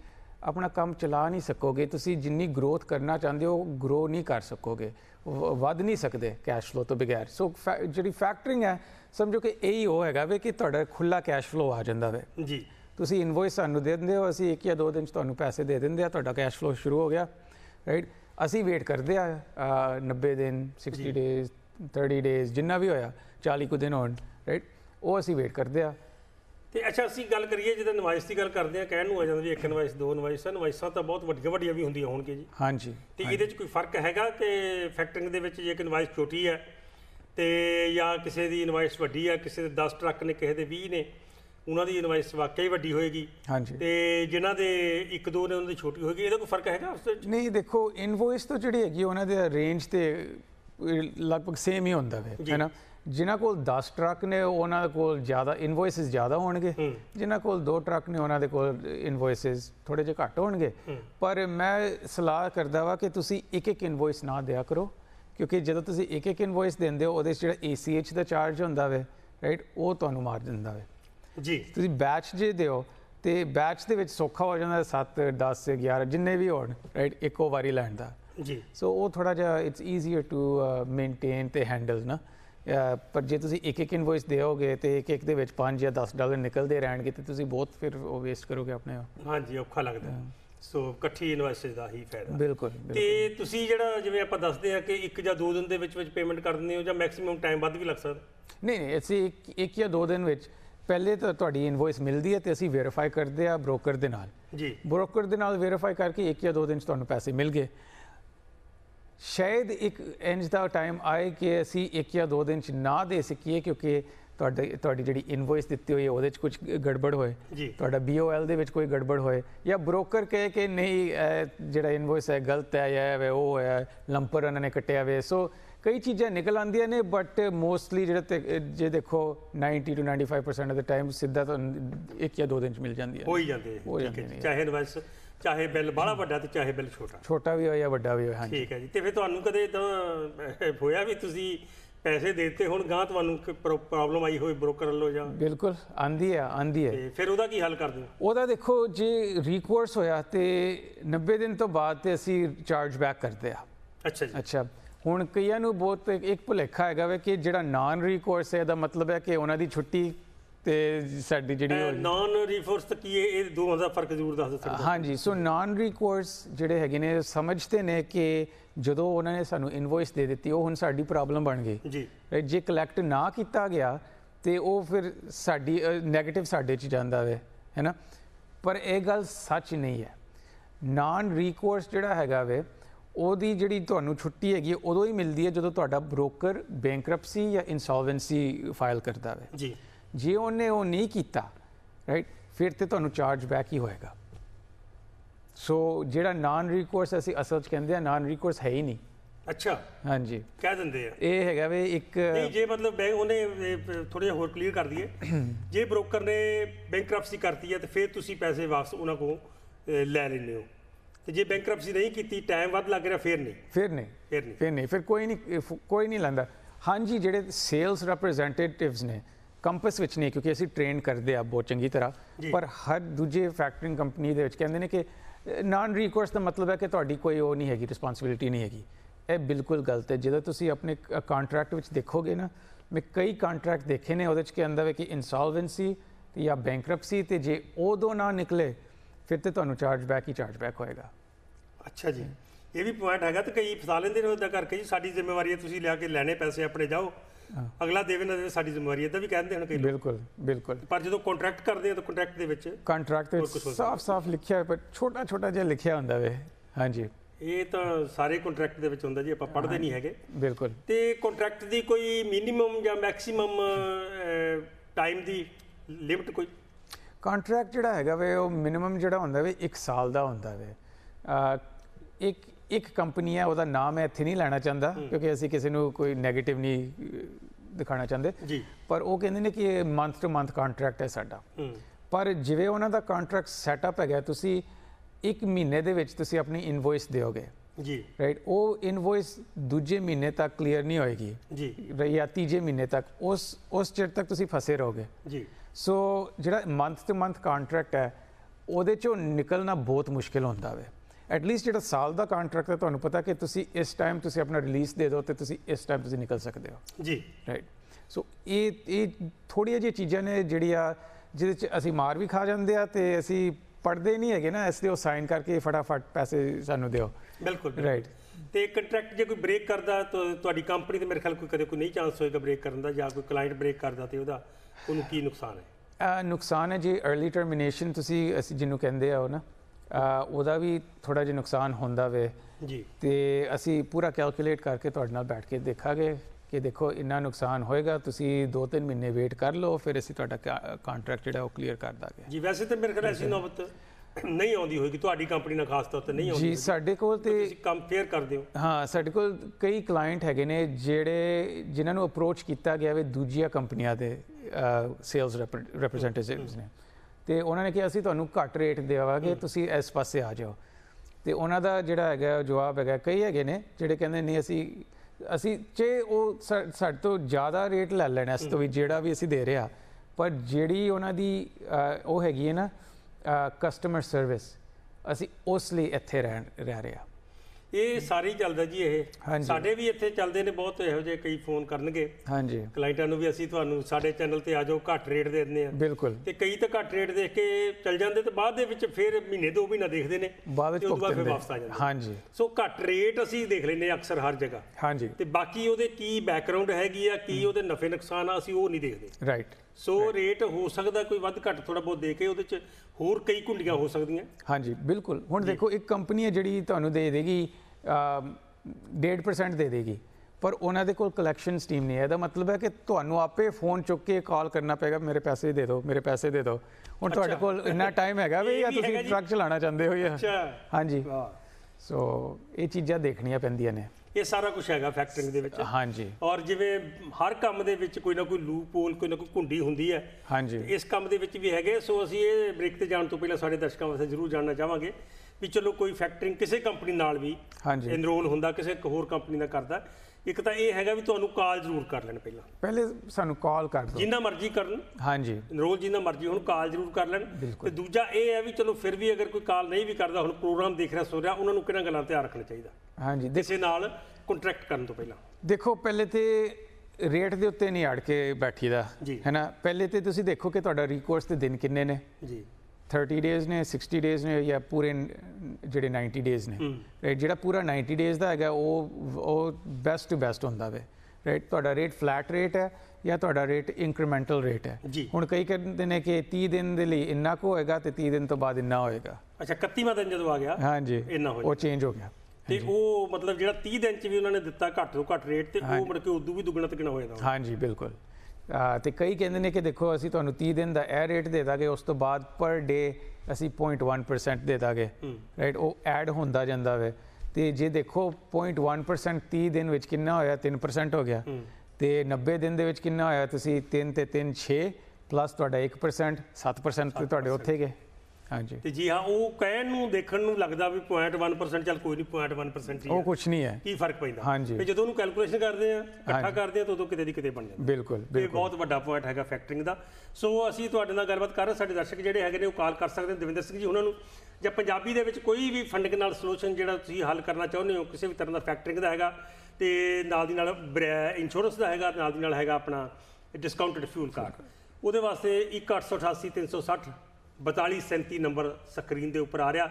ਆਪਣਾ ਕੰਮ ਚਲਾ ਨਹੀਂ ਸਕੋਗੇ ਤੁਸੀਂ ਜਿੰਨੀ ਗਰੋਥ ਕਰਨਾ ਚਾਹੁੰਦੇ ਹੋ ਗਰੋ ਨਹੀਂ ਕਰ ਸਕੋਗੇ ਵਧ ਨਹੀਂ ਸਕਦੇ ਕੈਸ਼ ਫਲੋ ਤੋਂ ਬਿਗੈਰ ਸੋ ਜਿਹੜੀ ਫੈਕਟਰਿੰਗ ਹੈ ਸਮਝੋ ਕਿ ਇਹੀ ਹੋਏਗਾ ਵੇ ਕਿ ਤੁਹਾਡਾ ਖੁੱਲਾ ਕੈਸ਼ ਫਲੋ ਆ ਜਾਂਦਾ ਵੇ ਜੀ ਤੁਸੀਂ ਇਨਵੋਇਸ ਸਾਨੂੰ ਦੇ ਦਿੰਦੇ ਹੋ ਅਸੀਂ ਇੱਕ ਜਾਂ ਦੋ ਦਿਨ ਚ ਤੁਹਾਨੂੰ ਪੈਸੇ ਦੇ ਦਿੰਦੇ ਆ ਤੁਹਾਡਾ ਕੈਸ਼ ਫਲੋ ਸ਼ੁਰੂ ਹੋ ਗਿਆ ਰਾਈਟ ਅਸੀਂ ਵੇਟ ਕਰਦੇ ਆ 90 ਦਿਨ 60 ਡੇਜ਼ 30 ਡੇਜ਼ ਜਿੰਨਾ ਵੀ ਹੋਇਆ 40 ਕੁ ਦਿਨ ਹੋਣ ਰਾਈਟ ਉਹ ਅਸੀਂ ਵੇਟ ਕਰਦੇ ਆ ਤੇ ਅੱਛਾ ਅਸੀਂ ਗੱਲ ਕਰੀਏ ਜਦੋਂ ਨਵਾਇਸ ਦੀ ਗੱਲ ਕਰਦੇ ਆ ਕਹਿਣ ਨੂੰ ਆ ਜਾਂਦਾ ਵੀ ਇੱਕ ਨਵਾਇਸ ਦੋ ਨਵਾਇਸ ਹਨ ਨਵਾਇਸਾਂ ਤਾਂ ਬਹੁਤ ਵੱਡੀਆਂ ਵੱਡੀਆਂ ਵੀ ਹੁੰਦੀਆਂ ਹੋਣਗੇ ਜੀ ਹਾਂਜੀ ਤੇ ਇਹਦੇ 'ਚ ਕੋਈ ਫਰਕ ਹੈਗਾ ਕਿ ਫੈਕਟਰਿੰਗ ਦੇ ਵਿੱਚ ਜੇ ਇੱਕ ਨਵਾਇਸ ਛੋਟੀ ਹੈ ਤੇ ਜਾਂ ਕਿਸੇ ਦੀ ਇਨਵਾਇਸ ਵੱਡੀ ਆ ਕਿਸੇ ਦੇ 10 ਟਰੱਕ ਨੇ ਕਿਸੇ ਦੇ 20 ਨੇ ਉਹਨਾਂ ਦੀ ਇਨਵਾਈਸ ਵਾਕਈ ਵੱਡੀ ਹੋਏਗੀ ਹਾਂਜੀ ਤੇ ਜਿਨ੍ਹਾਂ ਦੇ ਇੱਕ ਦੋ ਨੇ ਉਹਨਾਂ ਦੀ ਛੋਟੀ ਹੋਏਗੀ ਇਹਦਾ ਕੋਈ ਫਰਕ ਹੈਗਾ ਉਸ ਵਿੱਚ ਨਹੀਂ ਦੇਖੋ ਇਨਵੋਇਸ ਤਾਂ ਜਿਹੜੀ ਹੈਗੀ ਉਹਨਾਂ ਦੇ ਰੇਂਜ ਤੇ ਲਗਭਗ ਸੇਮ ਹੀ ਹੁੰਦਾ ਹੈ ਹੈਨਾ ਜਿਨ੍ਹਾਂ ਕੋਲ 10 ਟਰੱਕ ਨੇ ਉਹਨਾਂ ਕੋਲ ਜ਼ਿਆਦਾ ਇਨਵੋਇਸਸ ਜ਼ਿਆਦਾ ਹੋਣਗੇ ਜਿਨ੍ਹਾਂ ਕੋਲ 2 ਟਰੱਕ ਨੇ ਉਹਨਾਂ ਦੇ ਕੋਲ ਇਨਵੋਇਸਸ ਥੋੜੇ ਜਿਹਾ ਘੱਟ ਹੋਣਗੇ ਪਰ ਮੈਂ ਸਲਾਹ ਕਰਦਾ ਵਾ ਕਿ ਤੁਸੀਂ ਇੱਕ ਇੱਕ ਇਨਵੋਇਸ ਨਾ ਦਿਆ ਕਰੋ ਕਿਉਂਕਿ ਜਦੋਂ ਤੁਸੀਂ ਇੱਕ ਇੱਕ ਇਨਵੋਇਸ ਦਿੰਦੇ ਹੋ ਉਹਦੇ ਜਿਹੜਾ ACH ਦਾ ਚਾਰਜ ਹੁੰਦਾ ਵੇ ਰਾਈਟ ਉਹ ਤੁਹਾਨੂੰ ਮਾਰ ਦਿੰਦਾ ਵੇ ਜੀ ਤੁਸੀਂ ਬੈਚ ਜੇ ਦਿਓ ਤੇ ਬੈਚ ਦੇ ਵਿੱਚ ਸੌਖਾ ਹੋ ਜਾਂਦਾ 7 10 11 ਜਿੰਨੇ ਵੀ ਹੋਣ ਰਾਈਟ ਇੱਕੋ ਵਾਰੀ ਲੈਣ ਦਾ ਜੀ ਸੋ ਉਹ ਥੋੜਾ ਜਿਹਾ ਇਟਸ ਈਜ਼ੀਅਰ ਟੂ ਮੇਨਟੇਨ ਤੇ ਹੈਂਡਲ ਨਾ ਪਰ ਜੇ ਤੁਸੀਂ ਇੱਕ ਇੱਕ ਇਨਵੋਇਸ ਦਿਓਗੇ ਤੇ ਇੱਕ ਇੱਕ ਦੇ ਵਿੱਚ 5 ਜਾਂ 10 ਡਾਲਰ ਨਿਕਲਦੇ ਰਹਿਣਗੇ ਤੇ ਤੁਸੀਂ ਬਹੁਤ ਫਿਰ ਉਹ ਵੇਸਟ ਕਰੋਗੇ ਆਪਣੇ ਆਪ ਹਾਂਜੀ ਔਖਾ ਲੱਗਦਾ ਸੋ ਇਕੱਠੀ ਇਨਵੈਸਟਸ ਦਾ ਹੀ ਫਾਇਦਾ ਬਿਲਕੁਲ ਤੇ ਤੁਸੀਂ ਜਿਹੜਾ ਜਿਵੇਂ ਆਪਾਂ ਦੱਸਦੇ ਆ ਕਿ ਇੱਕ ਜਾਂ ਦੋ ਦਿਨ ਦੇ ਵਿੱਚ ਵਿੱਚ ਪੇਮੈਂਟ ਕਰ ਦਿੰਦੇ ਹੋ ਜਾਂ ਮੈਕਸਿਮਮ ਟਾਈਮ ਵੱਧ ਵੀ ਲੱਗ ਸਕਦਾ ਨਹੀਂ ਨਹੀਂ ਅਸੀਂ ਇੱਕ ਜਾਂ ਦੋ ਦਿਨ ਵਿੱਚ ਪਹਿਲੇ ਤਾਂ ਤੁਹਾਡੀ ਇਨਵੋਇਸ ਮਿਲਦੀ ਹੈ ਤੇ ਅਸੀਂ ਵੈਰੀਫਾਈ ਕਰਦੇ ਆ ਬ੍ਰੋਕਰ ਦੇ ਨਾਲ ਜੀ ਬ੍ਰੋਕਰ ਦੇ ਨਾਲ ਵੈਰੀਫਾਈ ਕਰਕੇ ਇੱਕ ਜਾਂ ਦੋ ਦਿਨ ਚ ਤੁਹਾਨੂੰ ਪੈਸੇ ਮਿਲ ਗਏ ਸ਼ਾਇਦ ਇੱਕ ਇੰਜ ਦਾ ਟਾਈਮ ਆਏ ਕਿ ਅਸੀਂ ਇੱਕ ਜਾਂ ਦੋ ਦਿਨ ਚ ਨਾ ਦੇ ਸਕੀਏ ਕਿਉਂਕਿ ਤੁਹਾਡੇ ਤੁਹਾਡੀ ਜਿਹੜੀ ਇਨਵੋਇਸ ਦਿੱਤੀ ਹੋਈ ਹੈ ਉਹਦੇ 'ਚ ਕੁਝ ਗੜਬੜ ਹੋਏ ਤੁਹਾਡਾ ਬੀਓਐਲ ਦੇ ਵਿੱਚ ਕੋਈ ਗੜਬੜ ਹੋਏ ਜਾਂ ਬ੍ਰੋਕਰ ਕਹੇ ਕਿ ਨਹੀਂ ਜਿਹੜਾ ਇਨਵੋਇਸ ਹੈ ਗਲਤ ਹੈ ਜਾਂ ਉਹ ਹੈ ਲੰਪਰ ਉਹਨਾਂ ਨੇ ਕੱਟਿਆ ਵੇ ਸੋ ਕਈ ਚੀਜ਼ਾਂ ਨਿਕਲ ਆਉਂਦੀਆਂ ਨੇ ਬਟ ਮੋਸਟਲੀ ਜਿਹੜਾ ਜੇ ਦੇਖੋ 90 ਟੂ 95% ਆਫ ਦਾ ਟਾਈਮ ਸਿੱਧਾ ਤਾਂ ਇੱਕ ਜਾਂ ਦੋ ਦਿਨ ਚ ਮਿਲ ਜਾਂਦੀ ਹੈ ਹੋ ਹੀ ਜਾਂਦੇ ਹੈ ਠੀਕ ਹੈ ਚਾਹੇ ਇਨਵੈਸ ਚਾਹੇ ਬਿੱਲ ਬੜਾ ਵੱਡਾ ਤੇ ਚਾਹੇ ਬਿੱਲ ਛੋਟਾ ਛੋਟਾ ਵੀ ਹੋਇਆ ਵੱਡਾ ਵੀ ਹੋਇਆ ਹਾਂਜੀ ਠੀਕ ਹੈ ਜੀ ਤੇ ਫਿਰ ਤੁਹਾਨੂੰ ਕਦੇ ਤਾਂ ਹੋਇਆ ਵੀ ਤੁਸੀਂ ਪੈਸੇ ਦੇਤੇ ਹੁਣ ਗਾਂ ਤੁਹਾਨੂੰ ਪ੍ਰੋਬਲਮ ਆਈ ਹੋਈ ਬ੍ਰੋਕਰ ਵੱਲੋਂ ਜਾਂ ਬਿਲਕੁਲ ਆਂਦੀ ਹੈ ਆਂਦੀ ਹੈ ਫਿਰ ਉਹਦਾ ਕੀ ਹੱਲ ਕਰਦੇ ਹੋ ਉਹਦਾ ਦੇਖੋ ਜੇ ਰੀਕੋਰਸ ਹੋਇਆ ਤੇ 90 ਦਿਨ ਤੋਂ ਬਾਅਦ ਤੇ ਅਸੀਂ ਚਾਰਜ ਬੈਕ ਕਰਦੇ ਆ ਅੱਛਾ ਜੀ ਅੱਛਾ ਹੁਣ ਕਈਆਂ ਨੂੰ ਬਹੁਤ ਇੱਕ ਭੁਲੇਖਾ ਹੈਗਾ ਵੇ ਕਿ ਜਿਹੜਾ ਨਾਨ ਰੀਕੋਰਸ ਹੈ ਦਾ ਮਤਲਬ ਹੈ ਕਿ ਉਹਨਾਂ ਦੀ ਛੁੱਟੀ ਤੇ ਸਾਡੀ ਜਿਹੜੀ ਨਾਨ ਰੀਫੋਰਸ ਕੀ ਹੈ ਇਹ ਦੋਹਾਂ ਦਾ ਫਰਕ ਜ਼ਰੂਰ ਦੱਸ ਸਕਦਾ ਹਾਂਜੀ ਸੋ ਨਾਨ ਰੀਕੋਰਸ ਜਿਹੜੇ ਹੈਗੇ ਨੇ ਸਮਝਦੇ ਨੇ ਕਿ ਜਦੋਂ ਉਹਨਾਂ ਨੇ ਸਾਨੂੰ ਇਨਵੋਇਸ ਦੇ ਦਿੱਤੀ ਉਹ ਹੁਣ ਸਾਡੀ ਪ੍ਰੋਬਲਮ ਬਣ ਗਈ ਜੀ ਜੇ ਕਲੈਕਟ ਨਾ ਕੀਤਾ ਗਿਆ ਤੇ ਉਹ ਫਿਰ ਸਾਡੀ 네ਗੇਟਿਵ ਸਾਡੇ ਚ ਜਾਂਦਾ ਵੇ ਹੈਨਾ ਪਰ ਇਹ ਗੱਲ ਸੱਚ ਨਹੀਂ ਹੈ ਨਾਨ ਰੀਕੋਰਸ ਜਿਹੜਾ ਹੈਗਾ ਵੇ ਉਹਦੀ ਜਿਹੜੀ ਤੁਹਾਨੂੰ ਛੁੱਟੀ ਹੈਗੀ ਉਦੋਂ ਹੀ ਮਿਲਦੀ ਹੈ ਜਦੋਂ ਤੁਹਾਡਾ ਬ੍ਰੋਕਰ ਬੈਂਕਰਪਸੀ ਜਾਂ ਇਨਸੋਲਵੈਂਸੀ ਫਾਈਲ ਕਰਦਾ ਹੈ ਜੀ ਜੇ ਉਹਨੇ ਉਹ ਨਹੀਂ ਕੀਤਾ ਰਾਈਟ ਫਿਰ ਤੇ ਤੁਹਾਨੂੰ ਚਾਰਜ ਬੈਕ ਹੀ ਹੋਏਗਾ ਸੋ ਜਿਹੜਾ ਨਾਨ ਰਿਕੋਰਸ ਅਸੀਂ ਅਸਲ ਚ ਕਹਿੰਦੇ ਆ ਨਾਨ ਰਿਕੋਰਸ ਹੈ ਹੀ ਨਹੀਂ ਅੱਛਾ ਹਾਂਜੀ ਕਹਿ ਦਿੰਦੇ ਆ ਇਹ ਹੈਗਾ ਵੀ ਇੱਕ ਨਹੀਂ ਜੇ ਮਤਲਬ ਬੈਂਕ ਉਹਨੇ ਥੋੜੀ ਹੋਰ ਕਲੀਅਰ ਕਰ ਦਈਏ ਜੇ ਬ੍ਰੋਕਰ ਨੇ ਬੈਂਕਰਪਸੀ ਕਰਤੀ ਹੈ ਤੇ ਫਿਰ ਤੁਸੀਂ ਪੈਸੇ ਵਾਪਸ ਉਹਨਾਂ ਕੋਲ ਲੈ ਲੈਣੇ ਹੋ ਤੇ ਜੇ ਬੈਂਕਰਪਸੀ ਨਹੀਂ ਕੀਤੀ ਟਾਈਮ ਵੱਧ ਲੱਗ ਰਿਹਾ ਫਿਰ ਨਹੀਂ ਫਿਰ ਨਹੀਂ ਫਿਰ ਨਹੀਂ ਫਿਰ ਨਹੀਂ ਫਿਰ ਕੋਈ ਨਹੀਂ ਕੋਈ ਨਹੀਂ ਲੰਦਾ ਹਾਂਜੀ ਜਿਹੜੇ ਸੇਲਸ ਰਿਪਰੈਜ਼ੈਂਟੇਟਿਵਸ ਨੇ ਕੰਪਸ ਵਿੱਚ ਨਹੀਂ ਕਿਉਂਕਿ ਅਸੀਂ ਟ੍ਰੇਨ ਕਰਦੇ ਆ ਬਹੁਤ ਚੰਗੀ ਤਰ੍ਹਾਂ ਪਰ ਹਰ ਦੂਜੇ ਫੈਕਟਰਿੰਗ ਕੰਪਨੀ ਦੇ ਵਿੱਚ ਕਹਿੰਦੇ ਨੇ ਕਿ ਨਾਨ ਰੀਕੋਰਸ ਦਾ ਮਤਲਬ ਹੈ ਕਿ ਤੁਹਾਡੀ ਕੋਈ ਉਹ ਨਹੀਂ ਹੈਗੀ ਰਿਸਪਾਂਸਿਬਿਲਟੀ ਨਹੀਂ ਹੈਗੀ ਇਹ ਬਿਲਕੁਲ ਗਲਤ ਹੈ ਜਦੋਂ ਤੁਸੀਂ ਆਪਣੇ ਕੰਟਰੈਕਟ ਵਿੱਚ ਦੇਖੋਗੇ ਨਾ ਮੈਂ ਕਈ ਕੰਟਰੈਕਟ ਦੇਖੇ ਨੇ ਉਹਦੇ ਵਿੱਚ ਕਿ ਆਂਦਾ ਹੈ ਕਿ ਇਨਸੋਲਵੈਂਸੀ ਜਾਂ ਬੈਂਕਰਪਸੀ ਤੇ ਜੇ ਉਹ ਦੋ ਨਾ ਨਿਕਲੇ ਫਿਰ ਤੇ ਤੁਹਾਨੂੰ ਚਾਰਜ ਬੈਕ ਹੀ ਚਾਰਜ ਬੈਕ ਹੋਏਗਾ ਅੱਛਾ ਜੀ ਇਹ ਵੀ ਪੁਆਇੰਟ ਹੈਗਾ ਤੇ ਕਈ ਫਸਾ ਲੈਂਦੇ ਨੇ ਉਹਦਾ ਕਰਕੇ ਜੀ ਸਾਡੀ ਜ਼ਿੰਮੇਵਾਰੀ ਹੈ ਤੁਸੀਂ ਲਿਆ ਕੇ ਲੈਣੇ ਪੈਸੇ ਆਪਣੇ ਜਾਓ ਅਗਲਾ ਦੇਵੇ ਨਾ ਦੇਵੇ ਸਾਡੀ ਜ਼ਿੰਮੇਵਾਰੀ ਤਾਂ ਵੀ ਕਹਿੰਦੇ ਹਨ ਕਈ ਲੋਕ ਬਿਲਕੁਲ ਬਿਲਕੁਲ ਪਰ ਜਦੋਂ ਕੰਟਰੈਕਟ ਕਰਦੇ ਆ ਤਾਂ ਕੰਟਰੈਕਟ ਦੇ ਵਿੱਚ ਕੰਟਰੈਕਟ ਵਿੱਚ ਸਾਫ਼-ਸਾਫ਼ ਲਿਖਿਆ ਪਰ ਛੋਟਾ ਛੋਟਾ ਜਿਹਾ ਲਿਖਿਆ ਹੁੰਦਾ ਵੇ ਹਾਂਜੀ ਇਹ ਤਾਂ ਸਾਰੇ ਕੰਟਰੈਕਟ ਦੇ ਵਿੱਚ ਹੁੰਦਾ ਜੀ ਆਪਾਂ ਪੜ੍ਹਦੇ ਨਹੀਂ ਹੈਗੇ ਬਿਲਕੁਲ ਤੇ ਕੰਟਰੈਕਟ ਦੀ ਕੋਈ ਮਿਨੀਮਮ ਜਾਂ ਮੈਕਸਿਮਮ ਟਾਈਮ ਦੀ ਲਿਮਟ ਕੋਈ ਕੰਟਰੈਕਟ ਜਿਹੜਾ ਹੈਗਾ ਵੇ ਉਹ ਮਿਨਿਮਮ ਜਿਹੜਾ ਹੁੰਦਾ ਵੇ 1 ਸਾਲ ਦਾ ਹੁੰਦਾ ਵੇ ਇੱਕ ਇੱਕ ਕੰਪਨੀ ਹੈ ਉਹਦਾ ਨਾਮ ਮੈਂ ਇੱਥੇ ਨਹੀਂ ਲੈਣਾ ਚਾਹੁੰਦਾ ਕਿਉਂਕਿ ਅਸੀਂ ਕਿਸੇ ਨੂੰ ਕੋਈ 네ਗੇਟਿਵ ਨਹੀਂ ਦਿਖਾਣਾ ਚਾਹੁੰਦੇ ਜੀ ਪਰ ਉਹ ਕਹਿੰਦੇ ਨੇ ਕਿ ਇਹ ਮੰਥ ਟੂ ਮੰਥ ਕੰਟਰੈਕਟ ਹੈ ਸਾਡਾ ਪਰ ਜਿਵੇਂ ਉਹਨਾਂ ਦਾ ਕੰਟਰੈਕਟ ਸੈਟਅਪ ਹੈਗਾ ਤੁਸੀਂ 1 ਮਹੀਨੇ ਦੇ ਵਿੱਚ ਤੁਸੀਂ ਆਪਣੀ ਇਨਵੋਇਸ ਦਿਓਗੇ ਜੀ ਰਾਈਟ ਉਹ ਇਨਵੋਇਸ ਦੂਜੇ ਮਹੀਨੇ ਤੱਕ ਕਲੀਅਰ ਨਹੀਂ ਹੋਏਗੀ ਜੀ ਜਾਂ ਤੀਜੇ ਮਹੀਨੇ ਤੱਕ ਉਸ ਉਸ ਚਿਰ ਤੱਕ ਤੁਸੀਂ ਫਸੇ ਰਹੋਗੇ ਜੀ ਸੋ ਜਿਹੜਾ ਮੰਥ ਤੇ ਮੰਥ ਕੰਟਰੈਕਟ ਹੈ ਉਹਦੇ ਚੋਂ ਨਿਕਲਣਾ ਬਹੁਤ ਮੁਸ਼ਕਿਲ ਹੁੰਦਾ ਵੇ ਐਟ ਲੀਸਟ ਜਿਹੜਾ ਸਾਲ ਦਾ ਕੰਟਰੈਕਟ ਹੈ ਤੁਹਾਨੂੰ ਪਤਾ ਕਿ ਤੁਸੀਂ ਇਸ ਟਾਈਮ ਤੁਸੀਂ ਆਪਣਾ ਰਿਲੀਜ਼ ਦੇ ਦਿਓ ਤੇ ਤੁਸੀਂ ਇਸ ਟਾਈਮ ਤੁਸੀਂ ਨਿਕਲ ਸਕਦੇ ਹੋ ਜੀ ਰਾਈਟ ਸੋ ਇਹ ਇਹ ਥੋੜੀਆਂ ਜਿਹੀ ਚੀਜ਼ਾਂ ਨੇ ਜਿਹੜੀਆਂ ਜਿਹਦੇ ਚ ਅਸੀਂ ਮਾਰ ਵੀ ਖਾ ਜਾਂਦੇ ਆ ਤੇ ਅਸੀਂ ਪੜਦੇ ਨਹੀਂ ਹੈਗੇ ਨਾ ਇਸ ਦੇ ਉਹ ਸਾਈਨ ਕਰਕੇ ਫਟਾਫਟ ਪੈਸੇ ਸਾਨੂੰ ਦਿਓ ਬਿਲਕੁਲ ਰਾਈਟ ਤੇ ਕੰਟਰੈਕਟ ਜੇ ਕੋਈ ਬ੍ਰੇਕ ਕਰਦਾ ਤਾਂ ਤੁਹਾਡੀ ਕੰਪਨੀ ਤੇ ਮੇਰੇ ਖਿਆਲ ਕੋਈ ਕਦੇ ਕੋਈ ਨਹੀਂ ਚਾਂਸ ਹੋਏਗਾ ਬ੍ਰੇਕ ਕਰਨ ਦਾ ਜਾਂ ਕੋਈ ਕਲਾਇੰਟ ਬ੍ਰੇਕ ਕਰਦਾ ਤੇ ਉਹਦਾ ਉਹਨੂੰ ਕੀ ਨੁਕਸਾਨ ਹੈ ਨੁਕਸਾਨ ਹੈ ਜੀ अर्ਲੀ ਟਰਮੀਨੇਸ਼ਨ ਤੁਸੀਂ ਅਸੀਂ ਜਿਹਨੂੰ ਕਹਿੰਦੇ ਆ ਉਹ ਨਾ ਉਹਦਾ ਵੀ ਥੋੜਾ ਜਿਹਾ ਨੁਕਸਾਨ ਹੁੰਦਾ ਵੇ ਜੀ ਤੇ ਅਸੀਂ ਪੂਰਾ ਕੈਲਕੂਲੇਟ ਕਰਕੇ ਤੁਹਾਡੇ ਨਾਲ ਬੈਠ ਕੇ ਦੇਖਾਂਗੇ ਕਿ ਦੇਖੋ ਇੰਨਾ ਨੁਕਸਾਨ ਹੋਏਗਾ ਤੁਸੀਂ 2-3 ਮਹੀਨੇ ਵੇਟ ਕਰ ਲਓ ਫਿਰ ਅਸੀਂ ਤੁਹਾਡਾ ਕੰਟਰੈਕਟ ਜਿਹੜਾ ਉਹ ਕਲੀਅਰ ਕਰ ਦਾਂਗੇ ਜੀ ਵੈਸੇ ਤੇ ਮੇਰੇ ਖਿਆਲ ਅਸੀਂ ਨੌਬਤ ਨਹੀਂ ਆਉਂਦੀ ਹੋਏਗੀ ਤੁਹਾਡੀ ਕੰਪਨੀ ਨਾਲ ਖਾਸ ਤੌਰ ਤੇ ਨਹੀਂ ਆਉਂਦੀ ਜੀ ਸਾਡੇ ਕੋਲ ਤੇ ਤੁਸੀਂ ਕੰਪੇਅਰ ਕਰਦੇ ਹੋ ਹਾਂ ਸਾਡੇ ਕੋਲ ਕਈ ਕਲਾਇੰਟ ਹੈਗੇ ਨੇ ਜਿਹੜੇ ਜਿਨ੍ਹਾਂ ਨੂੰ ਅਪਰੋਚ ਕੀਤਾ ਗਿਆ ਵੇ ਦੂਜੀਆਂ ਕੰਪਨੀਆਂ ਦੇ ਸੇਲਸ ਰੈਪਰੈਜ਼ੈਂਟੇਟਿਵਸ ਨੇ ਤੇ ਉਹਨਾਂ ਨੇ ਕਿਹਾ ਅਸੀਂ ਤੁਹਾਨੂੰ ਘੱਟ ਰੇਟ ਦੇਵਾਂਗੇ ਤੁਸੀਂ ਇਸ ਪਾਸੇ ਆ ਜਾਓ ਤੇ ਉਹਨਾਂ ਦਾ ਜਿਹੜਾ ਹੈਗਾ ਜਵਾਬ ਹੈਗਾ ਕਈ ਹੈਗੇ ਨੇ ਜਿਹੜੇ ਕਹਿੰਦੇ ਨਹੀਂ ਅਸੀਂ ਅਸੀਂ ਜੇ ਉਹ ਸਾਡੇ ਤੋਂ ਜ਼ਿਆਦਾ ਰੇਟ ਲੈ ਲੈਣਾ ਇਸ ਤੋਂ ਵੀ ਜਿਹੜਾ ਵੀ ਅਸੀਂ ਦੇ ਰਿਹਾ ਪਰ ਜਿਹੜੀ ਉਹਨਾਂ ਦੀ ਉਹ ਹੈਗੀ ਹੈ ਨਾ ਕਸਟਮਰ ਸਰਵਿਸ ਅਸੀਂ ਉਸ ਲਈ ਇੱਥੇ ਰਹਿ ਰਹੇ ਹਾਂ ਇਹ ਸਾਰੇ ਚੱਲਦਾ ਜੀ ਇਹ ਸਾਡੇ ਵੀ ਇੱਥੇ ਚੱਲਦੇ ਨੇ ਬਹੁਤ ਇਹੋ ਜਿਹੇ ਕਈ ਫੋਨ ਕਰਨਗੇ ਹਾਂਜੀ ਕਲਾਇੰਟਾਂ ਨੂੰ ਵੀ ਅਸੀਂ ਤੁਹਾਨੂੰ ਸਾਡੇ ਚੈਨਲ ਤੇ ਆ ਜਾਓ ਘੱਟ ਰੇਟ ਦੇ ਦਿੰਦੇ ਆ ਬਿਲਕੁਲ ਤੇ ਕਈ ਤਾਂ ਘੱਟ ਰੇਟ ਦੇਖ ਕੇ ਚੱਲ ਜਾਂਦੇ ਤੇ ਬਾਅਦ ਦੇ ਵਿੱਚ ਫਿਰ ਮਹੀਨੇ ਦੋ ਮਹੀਨਾ ਦੇਖਦੇ ਨੇ ਬਾਅਦ ਵਿੱਚ ਭੁਗਤਦੇ ਫਿਰ ਵਾਪਸ ਆ ਜਾਂਦੇ ਹਾਂਜੀ ਸੋ ਘੱਟ ਰੇਟ ਅਸੀਂ ਦੇਖ ਲੈਨੇ ਅਕਸਰ ਹਰ ਜਗ੍ਹਾ ਹਾਂਜੀ ਤੇ ਬਾਕੀ ਉਹਦੇ ਕੀ ਬੈਕਗ੍ਰਾਉਂਡ ਹੈਗੀ ਆ ਕੀ ਉਹਦੇ ਨਫੇ ਨੁਕਸਾਨ ਆ ਅਸੀਂ ਉਹ ਨਹੀਂ ਦੇਖਦੇ ਰਾਈਟ ਸੋ ਰੇਟ ਹੋ ਸਕਦਾ ਕੋਈ ਵੱਧ ਘੱਟ ਥੋੜਾ ਬਹੁਤ ਦੇ ਕੇ ਉਹਦੇ ਚ ਹੋਰ ਕਈ ਕੁੰਡੀਆਂ ਹੋ ਸਕਦੀਆਂ ਹਾਂਜੀ ਬਿਲਕੁਲ ਹੁਣ ਦੇਖੋ ਇੱਕ ਕੰਪਨੀ ਹੈ ਜਿਹੜੀ ਤੁਹਾਨੂੰ ਦੇ ਦੇਗੀ 1.5% ਦੇ ਦੇਗੀ ਪਰ ਉਹਨਾਂ ਦੇ ਕੋਲ ਕਲੈਕਸ਼ਨ ਟੀਮ ਨਹੀਂ ਹੈ ਇਹਦਾ ਮਤਲਬ ਹੈ ਕਿ ਤੁਹਾਨੂੰ ਆਪੇ ਫੋਨ ਚੁੱਕ ਕੇ ਕਾਲ ਕਰਨਾ ਪਏਗਾ ਮੇਰੇ ਪੈਸੇ ਦੇ ਦਿਓ ਮੇਰੇ ਪੈਸੇ ਦੇ ਦਿਓ ਹੁਣ ਤੁਹਾਡੇ ਕੋਲ ਇੰਨਾ ਟਾਈਮ ਹੈਗਾ ਵੀ ਜਾਂ ਤੁਸੀਂ ਟਰੱਕ ਚਲਾਉਣਾ ਚਾਹੁੰਦੇ ਹੋ ਜਾਂ ਹਾਂਜੀ ਸੋ ਇਹ ਚੀਜ਼ਾਂ ਦੇਖਣੀਆਂ ਪੈਂਦੀਆਂ ਨੇ ਇਹ ਸਾਰਾ ਕੁਝ ਹੈਗਾ ਫੈਕਟਰਿੰਗ ਦੇ ਵਿੱਚ ਹਾਂਜੀ ਔਰ ਜਿਵੇਂ ਹਰ ਕੰਮ ਦੇ ਵਿੱਚ ਕੋਈ ਨਾ ਕੋਈ ਲੂਪ ਹੋਲ ਕੋਈ ਨਾ ਕੋਈ ਕੁੰਡੀ ਹੁੰਦੀ ਹੈ ਹਾਂਜੀ ਇਸ ਕੰਮ ਦੇ ਵਿੱਚ ਵੀ ਹੈਗੇ ਸੋ ਅਸੀਂ ਇਹ ਬ੍ਰੇਕ ਤੇ ਜਾਣ ਤੋਂ ਪਹਿਲਾਂ ਸਾਡੇ ਦਰਸ਼ਕਾਂ ਵਾਸਤੇ ਜ਼ਰੂਰ ਜਾਣਨਾ ਚਾਹਾਂਗੇ ਵੀ ਚਲੋ ਕੋਈ ਫੈਕਟਰਿੰਗ ਕਿਸੇ ਕੰਪਨੀ ਨਾਲ ਵੀ ਹਾਂਜੀ ਇਨਰੋਲ ਹੁੰਦਾ ਕਿਸੇ ਹੋਰ ਕੰਪਨੀ ਦਾ ਕਰਦਾ ਇੱਕ ਤਾਂ ਇਹ ਹੈਗਾ ਵੀ ਤੁਹਾਨੂੰ ਕਾਲ ਜ਼ਰੂਰ ਕਰ ਲੈਣ ਪਹਿਲਾਂ ਪਹਿਲੇ ਸਾਨੂੰ ਕਾਲ ਕਰ ਦਿਓ ਜਿੰਨਾ ਮਰਜ਼ੀ ਕਰਨ ਹਾਂਜੀ ਇਨਰੋਲ ਜਿੰਨਾ ਮਰਜ਼ੀ ਹੁਣ ਕਾਲ ਜ਼ਰੂਰ ਕਰ ਲੈਣ ਤੇ ਦੂਜਾ ਇਹ ਹੈ ਵੀ ਚਲੋ ਫਿਰ ਵੀ ਅਗਰ ਕੋਈ ਕਾਲ ਨਹੀਂ ਵੀ ਕਰਦਾ ਹੁਣ ਪ੍ਰੋਗਰਾਮ ਦੇਖ ਰਿਹਾ ਸੁਣ ਰਿਹਾ ਉਹਨਾਂ ਨੂੰ ਕਿਹੜਾ ਗੱਲਾਂ ਤਿਆਰ ਰੱਖਣਾ ਚਾਹੀਦਾ ਹਾਂਜੀ ਕਿਸੇ ਨਾਲ ਕੰਟਰੈਕਟ ਕਰਨ ਤੋਂ ਪਹਿਲਾਂ ਦੇਖੋ ਪਹਿਲੇ ਤੇ ਰੇਟ ਦੇ ਉੱਤੇ ਨਹੀਂ ਅੜ ਕੇ ਬੈਠੀਦਾ ਹੈਨਾ ਪਹਿਲੇ ਤੇ ਤੁਸੀਂ ਦੇਖੋ ਕਿ ਤੁਹਾਡਾ ਰੀਕੋਰਸ ਦੇ ਦਿਨ ਕਿੰਨੇ ਨੇ ਜੀ 30 ਡੇਸ ਨੇ 60 ਡੇਸ ਨੇ ਜਾਂ ਪੂਰੇ ਜਿਹੜੇ 90 ਡੇਸ ਨੇ ਰਾਈਟ ਜਿਹੜਾ ਪੂਰਾ 90 ਡੇਸ ਦਾ ਹੈਗਾ ਉਹ ਉਹ ਬੈਸਟ ਟੂ ਬੈਸਟ ਹੁੰਦਾ ਵੇ ਰਾਈਟ ਤੁਹਾਡਾ ਰੇਟ ਫਲੈਟ ਰੇਟ ਹੈ ਜਾਂ ਤੁਹਾਡਾ ਰੇਟ ਇਨਕਰੀਮੈਂਟਲ ਰੇਟ ਹੈ ਹੁਣ ਕਈ ਕਹਿੰਦੇ ਨੇ ਕਿ 30 ਦਿਨ ਦੇ ਲਈ ਇੰਨਾ ਕੋ ਹੋਏਗਾ ਤੇ 30 ਦਿਨ ਤੋਂ ਬਾਅਦ ਇੰਨਾ ਹੋਏਗਾ ਅੱਛਾ 31ਵਾਂ ਦਿਨ ਜਦੋਂ ਆ ਗਿਆ ਹਾਂਜੀ ਇੰਨਾ ਹੋ ਗਿਆ ਉਹ ਚੇਂਜ ਹੋ ਗਿਆ ਤੇ ਉਹ ਮਤਲਬ ਜਿਹੜਾ 30 ਦਿਨ ਚ ਵੀ ਉਹਨਾਂ ਨੇ ਦਿੱਤਾ ਘੱਟ ਤੋਂ ਘੱਟ ਰੇਟ ਤੇ ਉਹ ਮੜ ਕੇ ਉਦੋਂ ਵੀ ਦੁੱਗਣਾ ਤੱਕਣਾ ਹੋ ਜਾਂਦਾ ਹਾਂਜੀ ਬਿਲਕੁਲ ਤੇ ਕਈ ਕਹਿੰਦੇ ਨੇ ਕਿ ਦੇਖੋ ਅਸੀਂ ਤੁਹਾਨੂੰ 30 ਦਿਨ ਦਾ ਐ ਰੇਟ ਦੇ ਦਾਂਗੇ ਉਸ ਤੋਂ ਬਾਅਦ ਪਰ ਡੇ ਅਸੀਂ 0.1% ਦੇ ਦਾਂਗੇ ਰਾਈਟ ਉਹ ਐਡ ਹੁੰਦਾ ਜਾਂਦਾ ਵੇ ਤੇ ਜੇ ਦੇਖੋ 0.1% 30 ਦਿਨ ਵਿੱਚ ਕਿੰਨਾ ਹੋਇਆ 3% ਹੋ ਗਿਆ ਤੇ 90 ਦਿਨ ਦੇ ਵਿੱਚ ਕਿੰਨਾ ਹੋਇਆ ਤੁਸੀਂ 3 ਤੇ 3 6 ਪਲੱਸ ਤੁਹਾਡਾ 1% 7% ਤੇ ਤੁਹਾਡੇ ਉੱਥੇ ਗਏ ਹਾਂਜੀ ਤੇ ਜੀ ਹਾਂ ਉਹ ਕਹਿਣ ਨੂੰ ਦੇਖਣ ਨੂੰ ਲੱਗਦਾ ਵੀ 0.1% ਚੱਲ ਕੋਈ ਨਹੀਂ 0.1% ਹੀ ਉਹ ਕੁਝ ਨਹੀਂ ਹੈ ਕੀ ਫਰਕ ਪੈਂਦਾ ਹਾਂਜੀ ਤੇ ਜਦੋਂ ਉਹਨੂੰ ਕੈਲਕੂਲੇਸ਼ਨ ਕਰਦੇ ਆ ਇਕੱਠਾ ਕਰਦੇ ਆ ਤਾਂ ਉਹ ਕਿਤੇ ਦੀ ਕਿਤੇ ਬਣ ਜਾਂਦਾ ਬਿਲਕੁਲ ਇਹ ਬਹੁਤ ਵੱਡਾ ਪੁਆਇੰਟ ਹੈਗਾ ਫੈਕਟਰਿੰਗ ਦਾ ਸੋ ਅਸੀਂ ਤੁਹਾਡੇ ਨਾਲ ਗੱਲਬਾਤ ਕਰ ਰਹੇ ਸਾਡੇ ਦਰਸ਼ਕ ਜਿਹੜੇ ਹੈਗੇ ਨੇ ਉਹ ਕਾਲ ਕਰ ਸਕਦੇ ਨੇ ਦਵਿੰਦਰ ਸਿੰਘ ਜੀ ਉਹਨਾਂ ਨੂੰ ਜਾਂ ਪੰਜਾਬੀ ਦੇ ਵਿੱਚ ਕੋਈ ਵੀ ਫੰਡਿੰਗ ਨਾਲ ਸੋਲੂਸ਼ਨ ਜਿਹੜਾ ਤੁਸੀਂ ਹੱਲ ਕਰਨਾ ਚਾਹੁੰਦੇ ਹੋ ਕਿਸੇ ਵੀ ਤਰ੍ਹਾਂ ਦਾ ਫੈਕਟਰਿੰਗ ਦਾ ਹੈਗਾ ਤੇ ਨਾਲ ਦੀ ਨਾਲ ਇੰਸ਼ੋਰੈਂਸ ਦਾ ਹੈਗਾ ਨਾਲ ਦੀ ਨਾਲ ਹੈਗਾ ਆਪਣਾ ਡਿਸਕਾਊਂਟਡ ਫਿਊਲ ਕਾਰਡ ਉਹਦੇ ਵਾਸਤੇ 360 4237 ਨੰਬਰ ਸਕਰੀਨ ਦੇ ਉੱਪਰ ਆ ਰਿਹਾ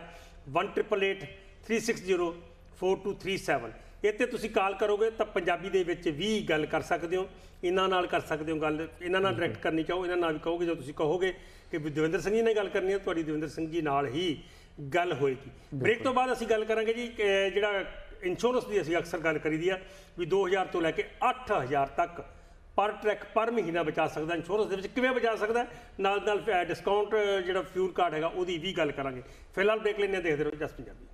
1883604237 ਇੱਥੇ ਤੁਸੀਂ ਕਾਲ ਕਰੋਗੇ ਤਾਂ ਪੰਜਾਬੀ ਦੇ ਵਿੱਚ ਵੀ ਗੱਲ ਕਰ ਸਕਦੇ ਹੋ ਇਹਨਾਂ ਨਾਲ ਕਰ ਸਕਦੇ ਹੋ ਗੱਲ ਇਹਨਾਂ ਨਾਲ ਡਾਇਰੈਕਟ ਕਰਨੀ ਚਾਹੋ ਇਹਨਾਂ ਨਾਲ ਵੀ ਕਹੋਗੇ ਜੋ ਤੁਸੀਂ ਕਹੋਗੇ ਕਿ ਦਵਿੰਦਰ ਸਿੰਘ ਜੀ ਨਾਲ ਗੱਲ ਕਰਨੀ ਹੈ ਤੁਹਾਡੀ ਦਵਿੰਦਰ ਸਿੰਘ ਜੀ ਨਾਲ ਹੀ ਗੱਲ ਹੋਏਗੀ ਬ੍ਰੇਕ ਤੋਂ ਬਾਅਦ ਅਸੀਂ ਗੱਲ ਕਰਾਂਗੇ ਜੀ ਜਿਹੜਾ ਇੰਸ਼ੋਰੈਂਸ ਦੀ ਅਸੀਂ ਅਕਸਰ ਗੱਲ ਕਰੀਦੀ ਆ ਵੀ 2000 ਤੋਂ ਲੈ ਕੇ 8000 ਤੱਕ ਪਰ ਟਰੈਕ ਪਰ ਮਹੀਨਾ ਬਚਾ ਸਕਦਾ ਇੰਸ਼ੋਰੈਂਸ ਦੇ ਵਿੱਚ ਕਿਵੇਂ ਬਚਾ ਸਕਦਾ ਨਾਲ ਨਾਲ ਡਿਸਕਾਊਂਟ ਜਿਹੜਾ ਫਿਊਲ ਕਾਰਡ ਹੈਗਾ ਉਹਦੀ ਵੀ ਗੱਲ ਕਰਾਂਗੇ ਫਿਲਹਾਲ ਦੇਖ ਲੈਣੇ ਦੇਖਦੇ ਰਹੋ ਜਸ ਪੰਜਾਬੀ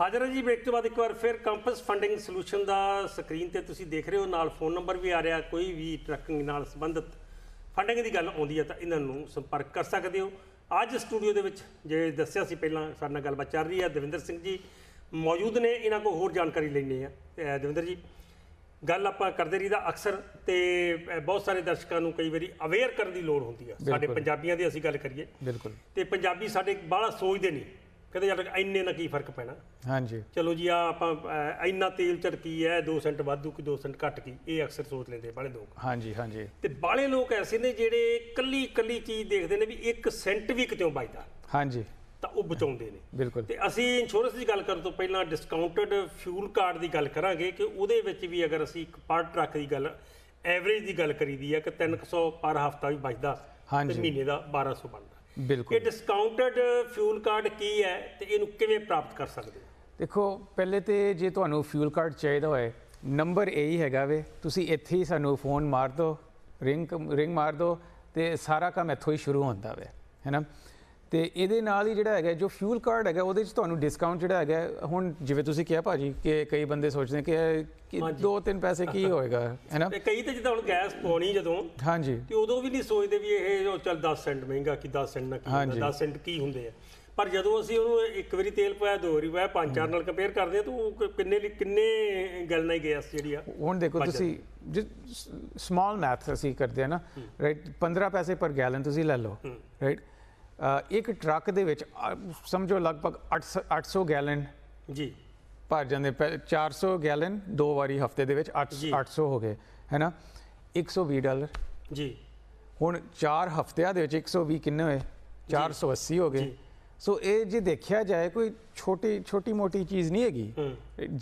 ਹਾਜ਼ਰ ਜੀ ਬ੍ਰੇਕ ਤੋਂ ਬਾਅਦ ਇੱਕ ਵਾਰ ਫਿਰ ਕੰਪਸ ਫੰਡਿੰਗ ਸੋਲੂਸ਼ਨ ਦਾ ਸਕਰੀਨ ਤੇ ਤੁਸੀਂ ਦੇਖ ਰਹੇ ਹੋ ਨਾਲ ਫੋਨ ਨੰਬਰ ਵੀ ਆ ਰਿਹਾ ਕੋਈ ਵੀ ਟਰੱਕਿੰਗ ਨਾਲ ਸੰਬੰਧਿਤ ਫੰਡਿੰਗ ਦੀ ਗੱਲ ਆਉਂਦੀ ਹੈ ਤਾਂ ਇਹਨਾਂ ਨੂੰ ਸੰਪਰਕ ਕਰ ਸਕਦੇ ਹੋ ਅੱਜ ਸਟੂਡੀਓ ਦੇ ਵਿੱਚ ਜੇ ਦੱਸਿਆ ਸੀ ਪਹਿਲਾਂ ਸਾਡੇ ਨਾਲ ਗੱਲਬਾਤ ਚੱਲ ਰਹੀ ਹੈ ਦਵਿੰਦਰ ਸਿੰਘ ਜੀ ਮੌਜੂਦ ਨੇ ਇਹਨਾਂ ਕੋ ਹੋਰ ਜਾਣਕਾਰੀ ਲੈਣੀ ਹੈ ਦਵਿੰਦਰ ਜੀ ਗੱਲ ਆਪਾਂ ਕਰਦੇ ਰਹੀਦਾ ਅਕਸਰ ਤੇ ਬਹੁਤ ਸਾਰੇ ਦਰਸ਼ਕਾਂ ਨੂੰ ਕਈ ਵਾਰੀ ਅਵੇਅਰ ਕਰਨ ਦੀ ਲੋੜ ਹੁੰਦੀ ਆ ਸਾਡੇ ਪੰਜਾਬੀਆਂ ਦੀ ਅਸੀਂ ਗੱਲ ਕਰੀਏ ਬਿਲਕੁਲ ਤੇ ਪੰਜਾਬੀ ਸਾਡੇ ਬਾਹਲਾ ਸੋਚਦੇ ਨਹੀਂ ਕਹਿੰਦੇ ਜਦ ਇੰਨੇ ਨਾਲ ਕੀ ਫਰਕ ਪੈਣਾ ਹਾਂਜੀ ਚਲੋ ਜੀ ਆ ਆਪਾਂ ਇੰਨਾ ਤੇਲ ਚੜਕੀ ਐ 2 ਸੈਂਟ ਵਾਧੂ ਕਿ 2 ਸੈਂਟ ਘਟ ਗਈ ਇਹ ਅਕਸਰ ਸੋਚ ਲੈਂਦੇ ਬਾਲੇ ਲੋਕ ਹਾਂਜੀ ਹਾਂਜੀ ਤੇ ਬਾਲੇ ਲੋਕ ਐਸੇ ਨੇ ਜਿਹੜੇ ਕੱਲੀ ਕੱਲੀ ਚੀਜ਼ ਦੇਖਦੇ ਨੇ ਵੀ 1 ਸੈਂਟ ਵੀ ਕਿਤੇੋਂ ਬਚਦਾ ਹਾਂਜੀ ਤਾਂ ਉਹ ਬਚਾਉਂਦੇ ਨੇ ਬਿਲਕੁਲ ਤੇ ਅਸੀਂ ਇੰਸ਼ੋਰੈਂਸ ਦੀ ਗੱਲ ਕਰਨ ਤੋਂ ਪਹਿਲਾਂ ਡਿਸਕਾਊਂਟਡ ਫਿਊਲ ਕਾਰਡ ਦੀ ਗੱਲ ਕਰਾਂਗੇ ਕਿ ਉਹਦੇ ਵਿੱਚ ਵੀ ਅਗਰ ਅਸੀਂ ਇੱਕ ਪਰ ਟਰੱਕ ਦੀ ਗੱਲ ਐਵਰੇਜ ਦੀ ਗੱਲ ਕਰੀਦੀ ਆ ਕਿ 300 ਪਰ ਹਫਤਾ ਵੀ ਬਚਦਾ ਤੇ ਮਹੀਨੇ ਦਾ 1200 ਬਣਦਾ ਬਿਲਕੁਲ ਇਹ ਡਿਸਕਾਊਂਟਡ ਫਿਊਲ ਕਾਰਡ ਕੀ ਹੈ ਤੇ ਇਹਨੂੰ ਕਿਵੇਂ ਪ੍ਰਾਪਤ ਕਰ ਸਕਦੇ ਦੇਖੋ ਪਹਿਲੇ ਤੇ ਜੇ ਤੁਹਾਨੂੰ ਫਿਊਲ ਕਾਰਡ ਚਾਹੀਦਾ ਹੋਏ ਨੰਬਰ ਇਹ ਹੀ ਹੈਗਾ ਵੇ ਤੁਸੀਂ ਇੱਥੇ ਹੀ ਸਾਨੂੰ ਫੋਨ ਮਾਰ ਦਿਓ ਰਿੰਗ ਰਿੰਗ ਮਾਰ ਦਿਓ ਤੇ ਸਾਰਾ ਕੰਮ ਇੱਥੋਂ ਹੀ ਸ਼ੁਰੂ ਹੁੰਦਾ ਵੇ ਹੈਨਾ ਤੇ ਇਹਦੇ ਨਾਲ ਹੀ ਜਿਹੜਾ ਹੈਗਾ ਜੋ ਫਿਊਲ ਕਾਰਡ ਹੈਗਾ ਉਹਦੇ ਵਿੱਚ ਤੁਹਾਨੂੰ ਡਿਸਕਾਊਂਟ ਜਿਹੜਾ ਹੈਗਾ ਹੁਣ ਜਿਵੇਂ ਤੁਸੀਂ ਕਿਹਾ ਭਾਜੀ ਕਿ ਕਈ ਬੰਦੇ ਸੋਚਦੇ ਕਿ ਦੋ ਤਿੰਨ ਪੈਸੇ ਕੀ ਹੋਏਗਾ ਹੈਨਾ ਤੇ ਕਈ ਤੇ ਜਦੋਂ ਹੁਣ ਗੈਸ ਪਾਉਣੀ ਜਦੋਂ ਹਾਂਜੀ ਤੇ ਉਦੋਂ ਵੀ ਨਹੀਂ ਸੋਚਦੇ ਵੀ ਇਹ ਚੱਲ 10 ਸੈਂਟ ਮਹਿੰਗਾ ਕਿ 10 ਸੈਂਟ ਨਾ ਕੀ 10 ਸੈਂਟ ਕੀ ਹੁੰਦੇ ਆ ਪਰ ਜਦੋਂ ਅਸੀਂ ਉਹਨੂੰ ਇੱਕ ਵਾਰੀ ਤੇਲ ਪਾਇਆ ਦੋ ਵਾਰੀ ਪਾਇਆ ਪੰਜ ਚਾਰ ਨਾਲ ਕੰਪੇਅਰ ਕਰਦੇ ਆ ਤਾਂ ਉਹ ਕਿੰਨੇ ਲਈ ਕਿੰਨੇ ਗੱਲ ਨਹੀਂ ਗਿਆ ਜਿਹੜੀ ਆ ਹੁਣ ਦੇਖੋ ਤੁਸੀਂ ਸਮਾਲ ਮੈਥ ਅਸੀਂ ਕਰਦੇ ਆ ਨਾ ਰਾਈਟ 15 ਪੈਸੇ ਪਰ ਗੈਲਨ ਤੁਸੀਂ ਲੈ ਲਓ ਰਾਈਟ ਇੱਕ ਟਰੱਕ ਦੇ ਵਿੱਚ ਸਮਝੋ ਲਗਭਗ 800 ਗੈਲਨ ਜੀ ਭਰ ਜਾਂਦੇ 400 ਗੈਲਨ ਦੋ ਵਾਰੀ ਹਫਤੇ ਦੇ ਵਿੱਚ 800 ਹੋ ਗਏ ਹੈ ਨਾ 120 ਡਾਲਰ ਜੀ ਹੁਣ 4 ਹਫਤਿਆਂ ਦੇ ਵਿੱਚ 120 ਕਿੰਨੇ ਹੋਏ 480 ਹੋ ਗਏ ਸੋ ਇਹ ਜੇ ਦੇਖਿਆ ਜਾਏ ਕੋਈ ਛੋਟੀ ਛੋਟੀ ਮੋਟੀ ਚੀਜ਼ ਨਹੀਂ ਹੈਗੀ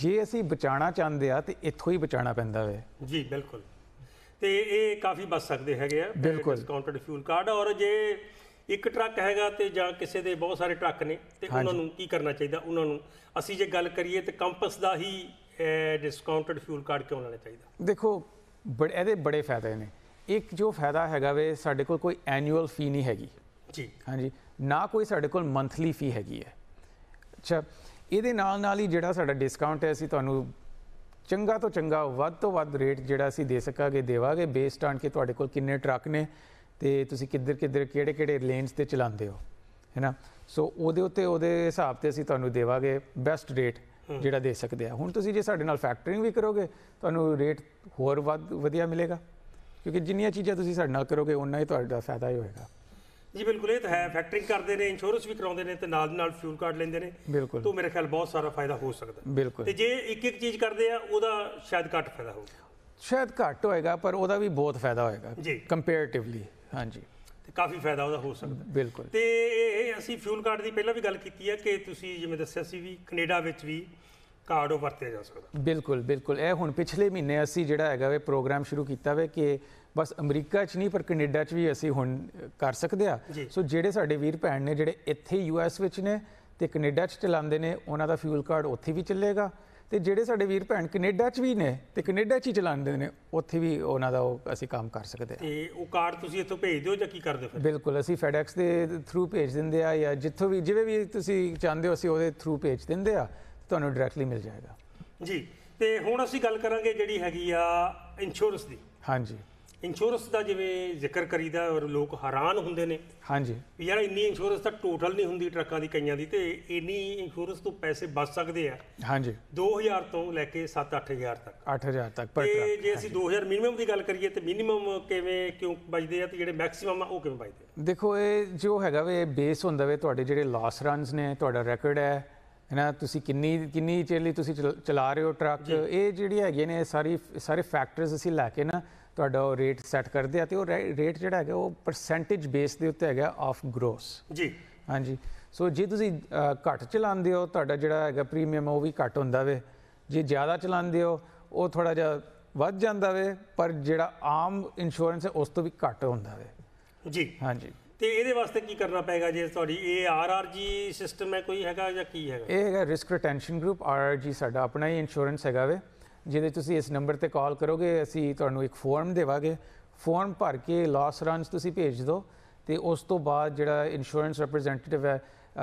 ਜੇ ਅਸੀਂ ਬਚਾਣਾ ਚਾਹੁੰਦੇ ਆ ਤੇ ਇੱਥੋਂ ਹੀ ਬਚਾਣਾ ਪੈਂਦਾ ਵੇ ਜੀ ਬਿਲਕੁਲ ਤੇ ਇਹ ਕਾਫੀ ਬਚ ਸਕਦੇ ਹੈਗੇ ਆ ਡਿਸਕਾਊਂਟਡ ਫਿਊਲ ਕਾਰਡ ਔਰ ਜੇ ਇੱਕ ਟਰੱਕ ਹੈਗਾ ਤੇ ਜਾਂ ਕਿਸੇ ਦੇ ਬਹੁਤ ਸਾਰੇ ਟਰੱਕ ਨੇ ਤੇ ਉਹਨਾਂ ਨੂੰ ਕੀ ਕਰਨਾ ਚਾਹੀਦਾ ਉਹਨਾਂ ਨੂੰ ਅਸੀਂ ਜੇ ਗੱਲ ਕਰੀਏ ਤੇ ਕੰਪਸ ਦਾ ਹੀ ਡਿਸਕਾਊਂਟਡ ਫਿਊਲ ਕਾਰਡ ਕਿਉਂ ਲੈਣਾ ਚਾਹੀਦਾ ਦੇਖੋ ਬੜੇ ਇਹਦੇ ਬੜੇ ਫਾਇਦੇ ਨੇ ਇੱਕ ਜੋ ਫਾਇਦਾ ਹੈਗਾ ਵੇ ਸਾਡੇ ਕੋਲ ਕੋਈ ਐਨੂਅਲ ਫੀ ਨਹੀਂ ਹੈਗੀ ਜੀ ਹਾਂਜੀ ਨਾ ਕੋਈ ਸਾਡੇ ਕੋਲ ਮੰਥਲੀ ਫੀ ਹੈਗੀ ਹੈ ਅੱਛਾ ਇਹਦੇ ਨਾਲ ਨਾਲ ਹੀ ਜਿਹੜਾ ਸਾਡਾ ਡਿਸਕਾਊਂਟ ਹੈ ਅਸੀਂ ਤੁਹਾਨੂੰ ਚੰਗਾ ਤੋਂ ਚੰਗਾ ਵੱਧ ਤੋਂ ਵੱਧ ਰੇਟ ਜਿਹੜਾ ਅਸੀਂ ਦੇ ਸਕਾਂਗੇ ਦੇਵਾਂਗੇ ਬੇਸਡ ਆਨ ਕਿ ਤੁਹਾਡੇ ਕੋਲ ਕਿੰਨੇ ਟਰੱਕ ਨੇ ਤੇ ਤੁਸੀਂ ਕਿੱਧਰ ਕਿੱਧਰ ਕਿਹੜੇ ਕਿਹੜੇ ਲੇਨਸ ਤੇ ਚਲਾਉਂਦੇ ਹੋ ਹੈਨਾ ਸੋ ਉਹਦੇ ਉੱਤੇ ਉਹਦੇ ਹਿਸਾਬ ਤੇ ਅਸੀਂ ਤੁਹਾਨੂੰ ਦੇਵਾਂਗੇ ਬੈਸਟ ਰੇਟ ਜਿਹੜਾ ਦੇ ਸਕਦੇ ਆ ਹੁਣ ਤੁਸੀਂ ਜੇ ਸਾਡੇ ਨਾਲ ਫੈਕਟਰਿੰਗ ਵੀ ਕਰੋਗੇ ਤੁਹਾਨੂੰ ਰੇਟ ਹੋਰ ਵੱਧ ਵਧੀਆ ਮਿਲੇਗਾ ਕਿਉਂਕਿ ਜਿੰਨੀਆਂ ਚੀਜ਼ਾਂ ਤੁਸੀਂ ਸਾਡੇ ਨਾਲ ਕਰੋਗੇ ਉਨਾ ਹੀ ਤੁਹਾਡਾ ਫਾਇਦਾ ਹੀ ਹੋਏਗਾ ਜੀ ਬਿਲਕੁਲ ਇਹ ਤਾਂ ਹੈ ਫੈਕਟਰਿੰਗ ਕਰਦੇ ਨੇ ਇੰਸ਼ੋਰੈਂਸ ਵੀ ਕਰਾਉਂਦੇ ਨੇ ਤੇ ਨਾਲ ਨਾਲ ਫਿਊਲ ਕਾਰਡ ਲੈਂਦੇ ਨੇ ਬਿਲਕੁਲ ਤੋਂ ਮੇਰੇ ਖਿਆਲ ਬਹੁਤ ਸਾਰਾ ਫਾਇਦਾ ਹੋ ਸਕਦਾ ਬਿਲਕੁਲ ਤੇ ਜੇ ਇੱਕ ਇੱਕ ਚੀਜ਼ ਕਰਦੇ ਆ ਉਹਦਾ ਸ਼ਾਇਦ ਘੱਟ ਫਾਇਦਾ ਹੋਊਗਾ ਸ਼ਾਇਦ ਘੱਟ ਹੋਏਗਾ ਪਰ ਉਹਦਾ ਵੀ ਬਹੁਤ ਫਾਇਦਾ ਹੋਏਗਾ ਕੰਪੈਰੀਟਿਵਲੀ ਹਾਂਜੀ ਤੇ ਕਾਫੀ ਫਾਇਦਾ ਉਹਦਾ ਹੋ ਸਕਦਾ ਬਿਲਕੁਲ ਤੇ ਇਹ ਅਸੀਂ ਫਿਊਲ ਕਾਰਡ ਦੀ ਪਹਿਲਾਂ ਵੀ ਗੱਲ ਕੀਤੀ ਹੈ ਕਿ ਤੁਸੀਂ ਜਿਵੇਂ ਦੱਸਿਆ ਸੀ ਵੀ ਕੈਨੇਡਾ ਵਿੱਚ ਵੀ ਕਾਰਡ ਉਹ ਵਰਤਿਆ ਜਾ ਸਕਦਾ ਬਿਲਕੁਲ ਬਿਲਕੁਲ ਇਹ ਹੁਣ ਪਿਛਲੇ ਮਹੀਨੇ ਅਸੀਂ ਜਿਹੜਾ ਹੈਗਾ ਵੇ ਪ੍ਰੋਗਰਾਮ ਸ਼ੁਰੂ ਕੀਤਾ ਵੇ ਕਿ ਬਸ ਅਮਰੀਕਾ 'ਚ ਨਹੀਂ ਪਰ ਕੈਨੇਡਾ 'ਚ ਵੀ ਅਸੀਂ ਹੁਣ ਕਰ ਸਕਦੇ ਆ ਸੋ ਜਿਹੜੇ ਸਾਡੇ ਵੀਰ ਭੈਣ ਨੇ ਜਿਹੜੇ ਇੱਥੇ ਯੂਐਸ ਵਿੱਚ ਨੇ ਤੇ ਕੈਨੇਡਾ 'ਚ ਚਲਾਉਂਦੇ ਨੇ ਉਹਨਾਂ ਦਾ ਫਿਊਲ ਕਾਰਡ ਉੱਥੇ ਵੀ ਚੱਲੇਗਾ ਤੇ ਜਿਹੜੇ ਸਾਡੇ ਵੀਰ ਭੈਣ ਕੈਨੇਡਾ 'ਚ ਵੀ ਨੇ ਤੇ ਕੈਨੇਡਾ 'ਚ ਹੀ ਚਲਾਉਂਦੇ ਨੇ ਉੱਥੇ ਵੀ ਉਹਨਾਂ ਦਾ ਉਹ ਅਸੀਂ ਕੰਮ ਕਰ ਸਕਦੇ ਆ ਤੇ ਉਹ ਕਾਰਡ ਤੁਸੀਂ ਇੱਥੋਂ ਭੇਜ ਦਿਓ ਜਾਂ ਕੀ ਕਰਦੇ ਫਿਰ ਬਿਲਕੁਲ ਅਸੀਂ ਫੈਡੈਕਸ ਦੇ ਥਰੂ ਭੇਜ ਦਿੰਦੇ ਆ ਜਾਂ ਜਿੱਥੋਂ ਵੀ ਜਿਵੇਂ ਵੀ ਤੁਸੀਂ ਚਾਹੁੰਦੇ ਹੋ ਅਸੀਂ ਉਹਦੇ ਥਰੂ ਭੇਜ ਦਿੰਦੇ ਆ ਤੁਹਾਨੂੰ ਡਾਇਰੈਕਟਲੀ ਮਿਲ ਜਾਏਗਾ ਜੀ ਤੇ ਹੁਣ ਅਸੀਂ ਗੱਲ ਕਰਾਂਗੇ ਜਿਹੜੀ ਹੈਗੀ ਆ ਇੰਸ਼ੋਰੈਂਸ ਦੀ ਹਾਂਜੀ ਇੰਸ਼ੋਰੈਂਸ ਦਾ ਜਿਵੇਂ ਜ਼ਿਕਰ ਕਰੀਦਾ ਔਰ ਲੋਕ ਹੈਰਾਨ ਹੁੰਦੇ ਨੇ ਹਾਂਜੀ ਵੀ ਯਾਰ ਇੰਨੀ ਇੰਸ਼ੋਰੈਂਸ ਤਾਂ ਟੋਟਲ ਨਹੀਂ ਹੁੰਦੀ ਟਰੱਕਾਂ ਦੀ ਕਈਆਂ ਦੀ ਤੇ ਇੰਨੀ ਇੰਸ਼ੋਰੈਂਸ ਤੋਂ ਪੈਸੇ ਬਚ ਸਕਦੇ ਆ ਹਾਂਜੀ 2000 ਤੋਂ ਲੈ ਕੇ 7-8000 ਤੱਕ 8000 ਤੱਕ ਪਰ ਤੇ ਜੇ ਅਸੀਂ 2000 ਮਿਨੀਮਮ ਦੀ ਗੱਲ ਕਰੀਏ ਤੇ ਮਿਨੀਮਮ ਕਿਵੇਂ ਕਿਉਂ ਬਚਦੇ ਆ ਤੇ ਜਿਹੜੇ ਮੈਕਸਿਮਮ ਆ ਉਹ ਕਿਵੇਂ ਬਚਦੇ ਦੇਖੋ ਇਹ ਜੋ ਹੈਗਾ ਵੇ ਬੇਸ ਹੁੰਦਾ ਵੇ ਤੁਹਾਡੇ ਜਿਹੜੇ ਲਾਸ ਰਨਸ ਨੇ ਤੁਹਾਡਾ ਰੈਕੋਰਡ ਹੈ ਨਾ ਤੁਸੀਂ ਕਿੰਨੀ ਕਿੰਨੀ ਚੇਲੀ ਤੁਸੀਂ ਚਲਾ ਰਹੇ ਹੋ ਟਰੱਕ ਇਹ ਜਿਹੜੀ ਹੈਗੇ ਨੇ ਸਾਰੀ ਸਾਰੇ ਫੈਕਟਰਸ ਅਸੀਂ ਲੈ ਕੇ ਨਾ ਤੁਹਾਡਾ ਰੇਟ ਸੈੱਟ ਕਰਦੇ ਆ ਤੇ ਉਹ ਰੇਟ ਜਿਹੜਾ ਹੈਗਾ ਉਹ ਪਰਸੈਂਟੇਜ ਬੇਸ ਦੇ ਉੱਤੇ ਹੈਗਾ ਆਫ ਗਰੋਸ ਜੀ ਹਾਂਜੀ ਸੋ ਜੇ ਤੁਸੀਂ ਘੱਟ ਚਲਾਉਂਦੇ ਹੋ ਤੁਹਾਡਾ ਜਿਹੜਾ ਹੈਗਾ ਪ੍ਰੀਮੀਅਮ ਉਹ ਵੀ ਘੱਟ ਹੁੰਦਾ ਵੇ ਜੇ ਜ਼ਿਆਦਾ ਚਲਾਉਂਦੇ ਹੋ ਉਹ ਥੋੜਾ ਜਿਹਾ ਵੱਧ ਜਾਂਦਾ ਵੇ ਪਰ ਜਿਹੜਾ ਆਮ ਇੰਸ਼ੋਰੈਂਸ ਹੈ ਉਸ ਤੋਂ ਵੀ ਘੱਟ ਹੁੰਦਾ ਵੇ ਜੀ ਹਾਂਜੀ ਤੇ ਇਹਦੇ ਵਾਸਤੇ ਕੀ ਕਰਨਾ ਪੈਗਾ ਜੇ ਤੁਹਾਡੀ ਇਹ ਆਰਆਰਜੀ ਸਿਸਟਮ ਹੈ ਕੋਈ ਹੈਗਾ ਜਾਂ ਕੀ ਹੈਗਾ ਇਹ ਹੈਗਾ ਰਿਸਕ ਰਿਟੈਂਸ਼ਨ ਗਰੁੱਪ ਆਰਆਰਜੀ ਸਾਡਾ ਆਪਣਾ ਹੀ ਇੰਸ਼ੋਰੈਂਸ ਹੈਗਾ ਵੇ ਜਿਹਦੇ ਤੁਸੀਂ ਇਸ ਨੰਬਰ ਤੇ ਕਾਲ ਕਰੋਗੇ ਅਸੀਂ ਤੁਹਾਨੂੰ ਇੱਕ ਫਾਰਮ ਦੇਵਾਂਗੇ ਫਾਰਮ ਭਰ ਕੇ ਲਾਸ ਰਨਸ ਤੁਸੀਂ ਭੇਜ ਦਿਓ ਤੇ ਉਸ ਤੋਂ ਬਾਅਦ ਜਿਹੜਾ ਇੰਸ਼ੋਰੈਂਸ ਰਿਪਰੈਜ਼ੈਂਟੇਟਿਵ ਹੈ